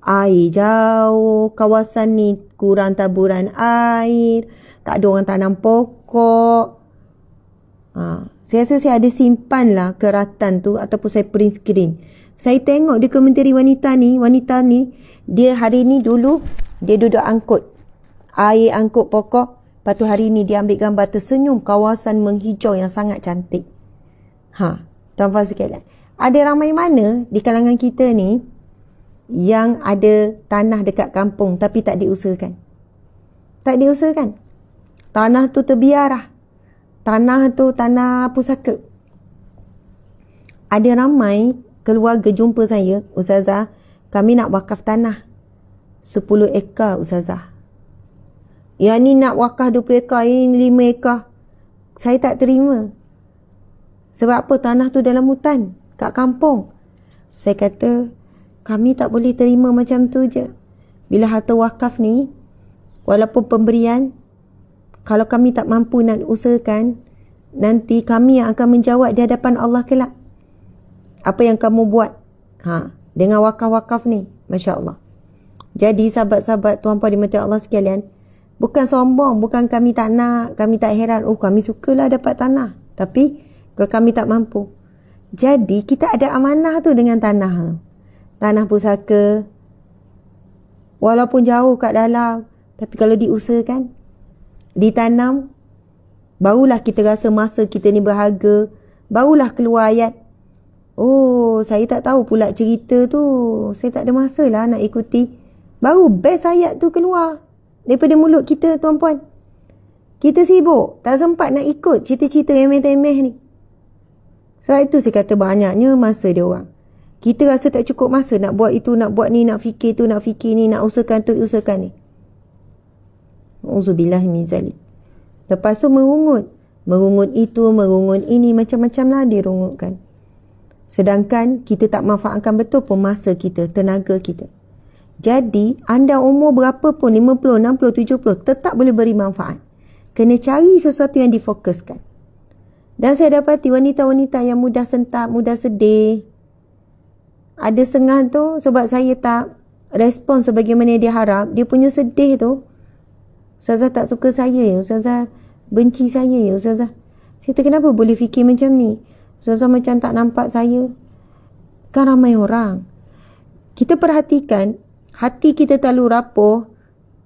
air jauh, kawasan ni kurang taburan air, tak ada orang tanam pokok. Ha. Saya rasa saya ada simpan lah keratan tu ataupun saya print screen. Saya tengok di Kementeri Wanita ni, wanita ni, dia hari ni dulu dia duduk angkut. Air angkut pokok. Lepas tu hari ni dia ambil gambar tersenyum kawasan menghijau yang sangat cantik. Ha, tuan-tuan sekalian. Ada ramai mana di kalangan kita ni, yang ada tanah dekat kampung tapi tak diusahakan. Tak diusahakan. Tanah tu terbiarah. Tanah tu tanah pusaka. Ada ramai keluarga jumpa saya, Ustazah, kami nak wakaf tanah. 10 ekar Ustazah. Yang ni nak wakaf 20 ekar, ini 5 ekar. Saya tak terima. Sebab apa tanah tu dalam hutan, kat kampung. Saya kata, kami tak boleh terima macam tu je. Bila harta wakaf ni, walaupun pemberian, kalau kami tak mampu nak usahakan, nanti kami yang akan menjawab di hadapan Allah kelak. Apa yang kamu buat ha, dengan wakaf-wakaf ni? Masya Allah. Jadi sahabat-sahabat Tuan Puan Dimati Allah sekalian, bukan sombong, bukan kami tak nak, kami tak heran, oh kami sukalah dapat tanah. Tapi kalau kami tak mampu, jadi kita ada amanah tu dengan tanah tanah pusaka. Walaupun jauh kat dalam, tapi kalau diusahakan, ditanam, barulah kita rasa masa kita ni berharga, barulah keluar ayat. Oh, saya tak tahu pula cerita tu. Saya tak ada masa lah nak ikuti. Baru best ayat tu keluar daripada mulut kita, tuan-puan. Kita sibuk, tak sempat nak ikut cerita-cerita remeh-temeh ni. Sebab itu saya kata banyaknya masa dia orang. Kita rasa tak cukup masa nak buat itu, nak buat ni, nak fikir tu, nak fikir ni, nak usahakan tu, usahakan ni. Uzubillah min zalik. Lepas tu merungut. Merungut itu, merungut ini, macam-macam lah dia rungutkan. Sedangkan kita tak manfaatkan betul pun masa kita, tenaga kita. Jadi anda umur berapa pun, 50, 60, 70, tetap boleh beri manfaat. Kena cari sesuatu yang difokuskan. Dan saya dapati wanita-wanita yang mudah sentap, mudah sedih, ada sengah tu sebab saya tak respon sebagaimana dia harap dia punya sedih tu Ustazah tak suka saya ya Ustazah benci saya ya Ustazah saya tak kenapa boleh fikir macam ni Ustazah macam tak nampak saya kan ramai orang kita perhatikan hati kita terlalu rapuh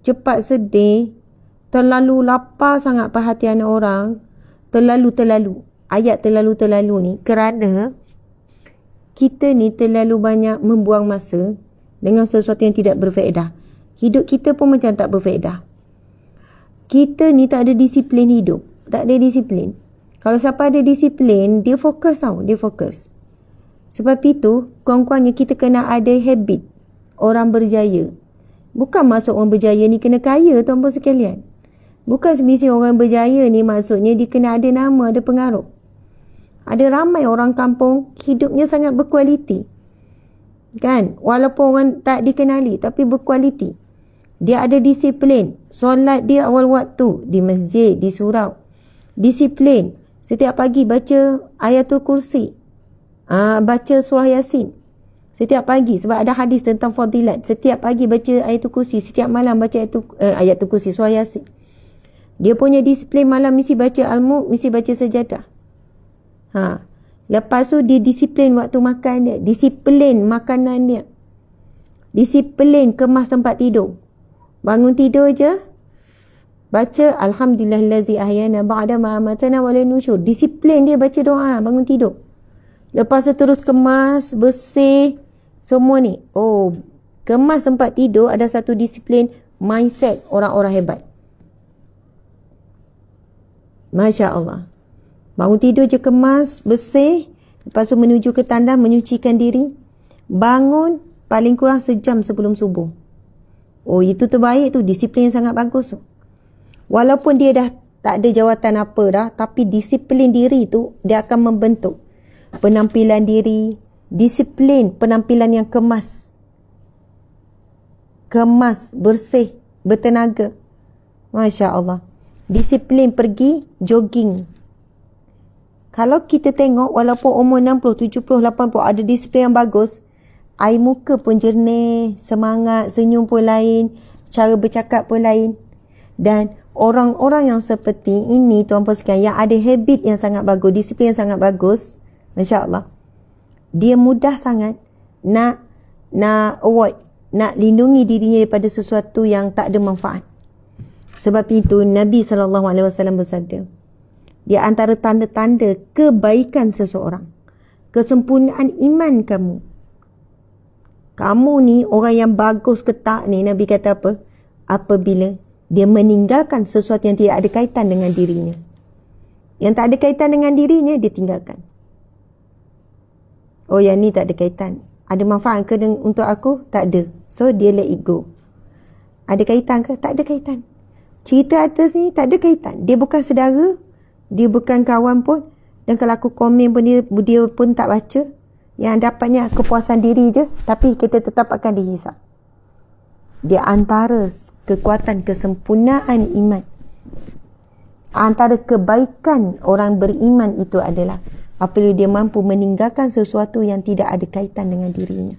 cepat sedih terlalu lapar sangat perhatian orang terlalu-terlalu ayat terlalu-terlalu ni kerana kita ni terlalu banyak membuang masa dengan sesuatu yang tidak berfaedah. Hidup kita pun macam tak berfaedah. Kita ni tak ada disiplin hidup. Tak ada disiplin. Kalau siapa ada disiplin, dia fokus tau. Dia fokus. Sebab itu, kurang-kurangnya kita kena ada habit orang berjaya. Bukan maksud orang berjaya ni kena kaya tuan-tuan sekalian. Bukan semisi orang berjaya ni maksudnya dia kena ada nama, ada pengaruh ada ramai orang kampung hidupnya sangat berkualiti. Kan? Walaupun orang tak dikenali tapi berkualiti. Dia ada disiplin. Solat dia awal waktu di masjid, di surau. Disiplin. Setiap pagi baca ayatul kursi. Uh, baca surah yasin. Setiap pagi sebab ada hadis tentang fadilat. Setiap pagi baca ayatul kursi. Setiap malam baca ayatul, uh, ayatul kursi, surah yasin. Dia punya disiplin malam mesti baca almu, mesti baca sejadah. Ha. Lepas tu dia disiplin waktu makan dia. Disiplin makanan dia. Disiplin kemas tempat tidur. Bangun tidur je. Baca Alhamdulillah lazi ahyana ba'da ma'amatana wala nusyur. Disiplin dia baca doa bangun tidur. Lepas tu terus kemas, bersih. Semua ni. Oh, kemas tempat tidur ada satu disiplin mindset orang-orang hebat. Masya Allah. Bangun tidur je kemas, bersih. Lepas tu menuju ke tandas, menyucikan diri. Bangun paling kurang sejam sebelum subuh. Oh, itu terbaik tu. Disiplin yang sangat bagus tu. Walaupun dia dah tak ada jawatan apa dah, tapi disiplin diri tu, dia akan membentuk penampilan diri, disiplin penampilan yang kemas. Kemas, bersih, bertenaga. Masya Allah. Disiplin pergi jogging kalau kita tengok walaupun umur 60, 70, 80 ada display yang bagus, air muka pun jernih, semangat, senyum pun lain, cara bercakap pun lain. Dan orang-orang yang seperti ini tuan puan sekalian yang ada habit yang sangat bagus, disiplin yang sangat bagus, masya-Allah. Dia mudah sangat nak nak avoid, nak lindungi dirinya daripada sesuatu yang tak ada manfaat. Sebab itu Nabi sallallahu alaihi wasallam bersabda, di antara tanda-tanda kebaikan seseorang. Kesempurnaan iman kamu. Kamu ni orang yang bagus ke tak ni Nabi kata apa? Apabila dia meninggalkan sesuatu yang tidak ada kaitan dengan dirinya. Yang tak ada kaitan dengan dirinya dia tinggalkan. Oh yang ni tak ada kaitan. Ada manfaat ke untuk aku? Tak ada. So dia let it go. Ada kaitan ke? Tak ada kaitan. Cerita atas ni tak ada kaitan. Dia bukan sedara, dia bukan kawan pun dan kalau aku komen pun dia, dia pun tak baca yang dapatnya kepuasan diri je tapi kita tetap akan dihisap di antara kekuatan kesempurnaan iman antara kebaikan orang beriman itu adalah apabila dia mampu meninggalkan sesuatu yang tidak ada kaitan dengan dirinya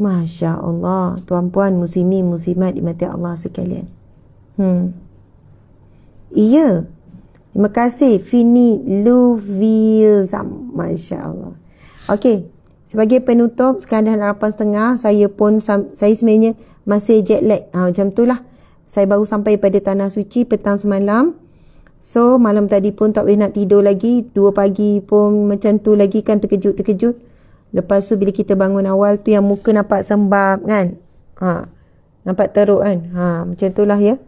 Masya Allah tuan-puan muslimin muslimat di mati Allah sekalian hmm. iya Terima kasih Fini Luvilzam Masya Allah Okay Sebagai penutup Sekarang dah setengah. Saya pun Saya sebenarnya Masih jet lag ha, Macam itulah Saya baru sampai pada Tanah Suci Petang semalam So malam tadi pun Tak boleh nak tidur lagi Dua pagi pun Macam tu lagi kan Terkejut-terkejut Lepas tu bila kita bangun awal tu Yang muka nampak sembab kan ha, Nampak teruk kan ha, Macam itulah ya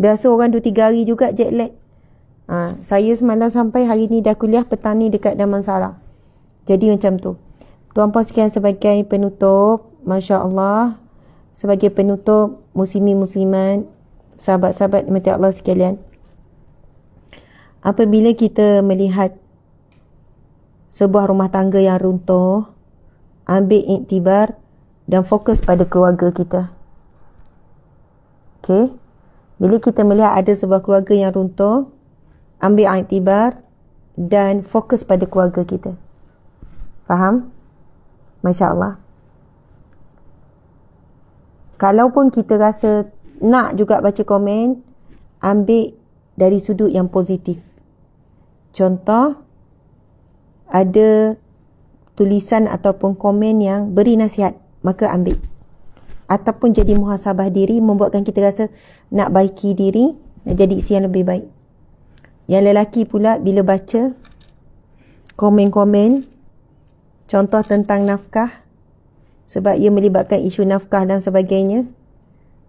Biasa orang 2-3 hari juga jet lag Ha, saya semalam sampai hari ni dah kuliah petani dekat Damansara. Jadi macam tu. Tuan Puan sekian sebagai penutup. Masya Allah. Sebagai penutup muslimi musliman. Sahabat-sahabat mati Allah sekalian. Apabila kita melihat sebuah rumah tangga yang runtuh, ambil iktibar dan fokus pada keluarga kita. Okay. Bila kita melihat ada sebuah keluarga yang runtuh, ambil aktibar dan fokus pada keluarga kita. Faham? Masya Allah. Kalaupun kita rasa nak juga baca komen, ambil dari sudut yang positif. Contoh, ada tulisan ataupun komen yang beri nasihat, maka ambil. Ataupun jadi muhasabah diri membuatkan kita rasa nak baiki diri, nak jadi isi yang lebih baik. Yang lelaki pula bila baca komen-komen contoh tentang nafkah sebab ia melibatkan isu nafkah dan sebagainya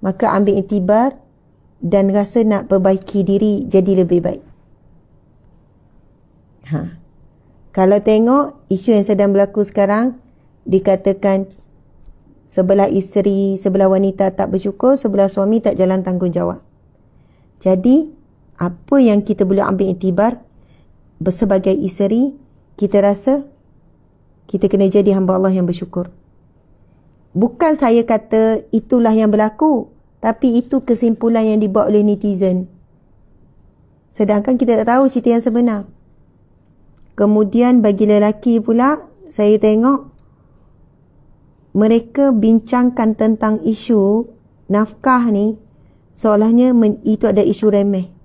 maka ambil itibar dan rasa nak perbaiki diri jadi lebih baik. Ha. Kalau tengok isu yang sedang berlaku sekarang dikatakan sebelah isteri, sebelah wanita tak bersyukur, sebelah suami tak jalan tanggungjawab. Jadi, apa yang kita boleh ambil intibar sebagai isteri kita rasa kita kena jadi hamba Allah yang bersyukur bukan saya kata itulah yang berlaku tapi itu kesimpulan yang dibuat oleh netizen sedangkan kita tak tahu cerita yang sebenar kemudian bagi lelaki pula saya tengok mereka bincangkan tentang isu nafkah ni seolahnya itu ada isu remeh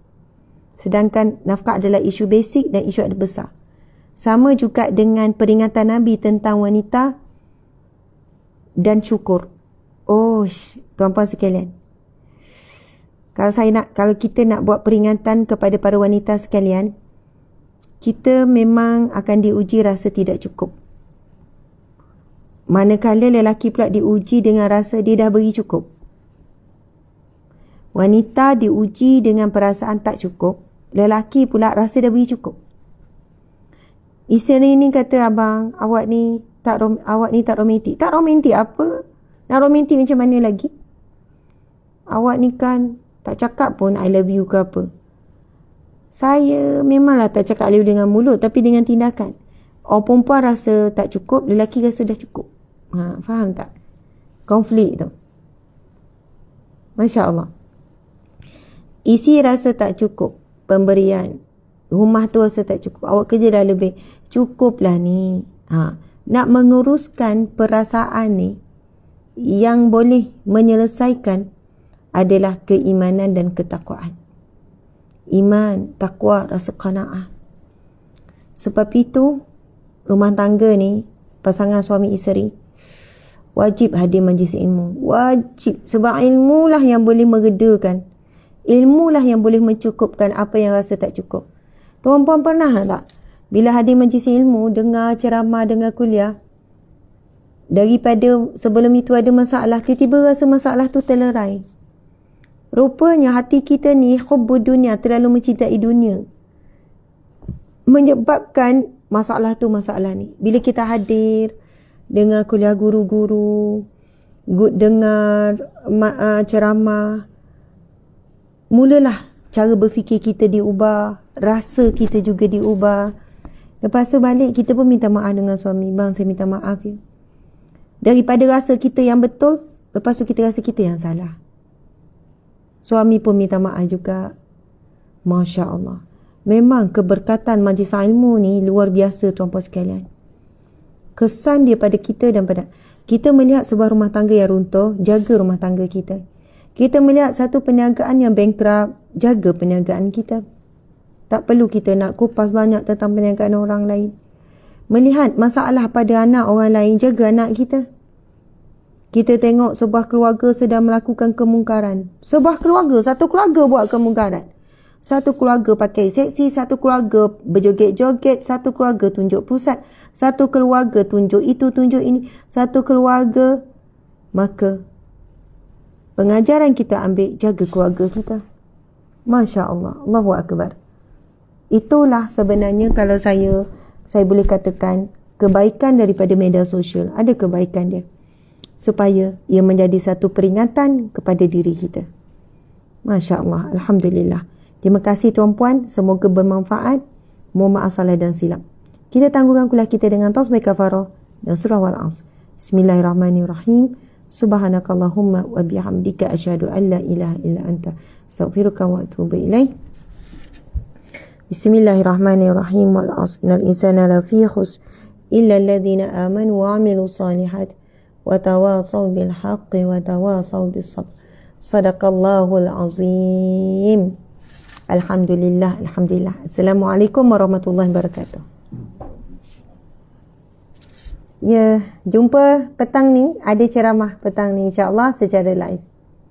sedangkan nafkah adalah isu basic dan isu ada besar. Sama juga dengan peringatan Nabi tentang wanita dan syukur. Oh, tuan-puan sekalian. Kalau saya nak kalau kita nak buat peringatan kepada para wanita sekalian, kita memang akan diuji rasa tidak cukup. Manakala lelaki pula diuji dengan rasa dia dah beri cukup. Wanita diuji dengan perasaan tak cukup. Lelaki pula rasa dah beri cukup. Isteri ni kata abang, awak ni tak rom, awak ni tak romantik. Tak romantik apa? Nak romantik macam mana lagi? Awak ni kan tak cakap pun I love you ke apa. Saya memanglah tak cakap I love dengan mulut tapi dengan tindakan. Orang oh, perempuan rasa tak cukup, lelaki rasa dah cukup. Ha, faham tak? Konflik tu. Masya Allah. Isi rasa tak cukup pemberian. Rumah tu rasa tak cukup. Awak kerja dah lebih. Cukuplah ni. Ha. Nak menguruskan perasaan ni yang boleh menyelesaikan adalah keimanan dan ketakwaan. Iman, takwa, rasa kanaah. Sebab itu, rumah tangga ni, pasangan suami isteri, wajib hadir majlis ilmu. Wajib. Sebab ilmu lah yang boleh meredakan ilmulah yang boleh mencukupkan apa yang rasa tak cukup. Tuan-puan pernah tak? Bila hadir majlis ilmu, dengar ceramah, dengar kuliah, daripada sebelum itu ada masalah, tiba-tiba rasa masalah tu telerai. Rupanya hati kita ni hubbu dunia terlalu mencintai dunia. Menyebabkan masalah tu masalah ni. Bila kita hadir dengar kuliah guru-guru, dengar ah, ceramah, mulalah cara berfikir kita diubah, rasa kita juga diubah. Lepas tu balik kita pun minta maaf dengan suami, bang saya minta maaf ya. Daripada rasa kita yang betul, lepas tu kita rasa kita yang salah. Suami pun minta maaf juga. Masya Allah. Memang keberkatan majlis ilmu ni luar biasa tuan-puan sekalian. Kesan dia pada kita dan pada... Kita melihat sebuah rumah tangga yang runtuh, jaga rumah tangga kita. Kita kita melihat satu perniagaan yang bankrupt, jaga perniagaan kita. Tak perlu kita nak kupas banyak tentang perniagaan orang lain. Melihat masalah pada anak orang lain, jaga anak kita. Kita tengok sebuah keluarga sedang melakukan kemungkaran. Sebuah keluarga, satu keluarga buat kemungkaran. Satu keluarga pakai seksi, satu keluarga berjoget-joget, satu keluarga tunjuk pusat, satu keluarga tunjuk itu, tunjuk ini, satu keluarga. Maka pengajaran kita ambil jaga keluarga kita Masya Allah Allahu Akbar itulah sebenarnya kalau saya saya boleh katakan kebaikan daripada media sosial ada kebaikan dia supaya ia menjadi satu peringatan kepada diri kita Masya Allah Alhamdulillah Terima kasih tuan puan semoga bermanfaat mohon maaf dan silap kita tangguhkan kuliah kita dengan tasbih kafarah dan surah al-as Bismillahirrahmanirrahim. سبحانك اللهم وبحمدك أشهد أن لا إله إلا أنت أستغفرك وأتوب إليك بسم الله الرحمن الرحيم والعصر إن الإنسان لفي خسر إلا الذين آمنوا وعملوا الصالحات وتواصوا بالحق وتواصوا بالصبر صدق الله العظيم الحمد لله الحمد لله السلام عليكم ورحمة الله وبركاته ya jumpa petang ni ada ceramah petang ni insyaallah secara live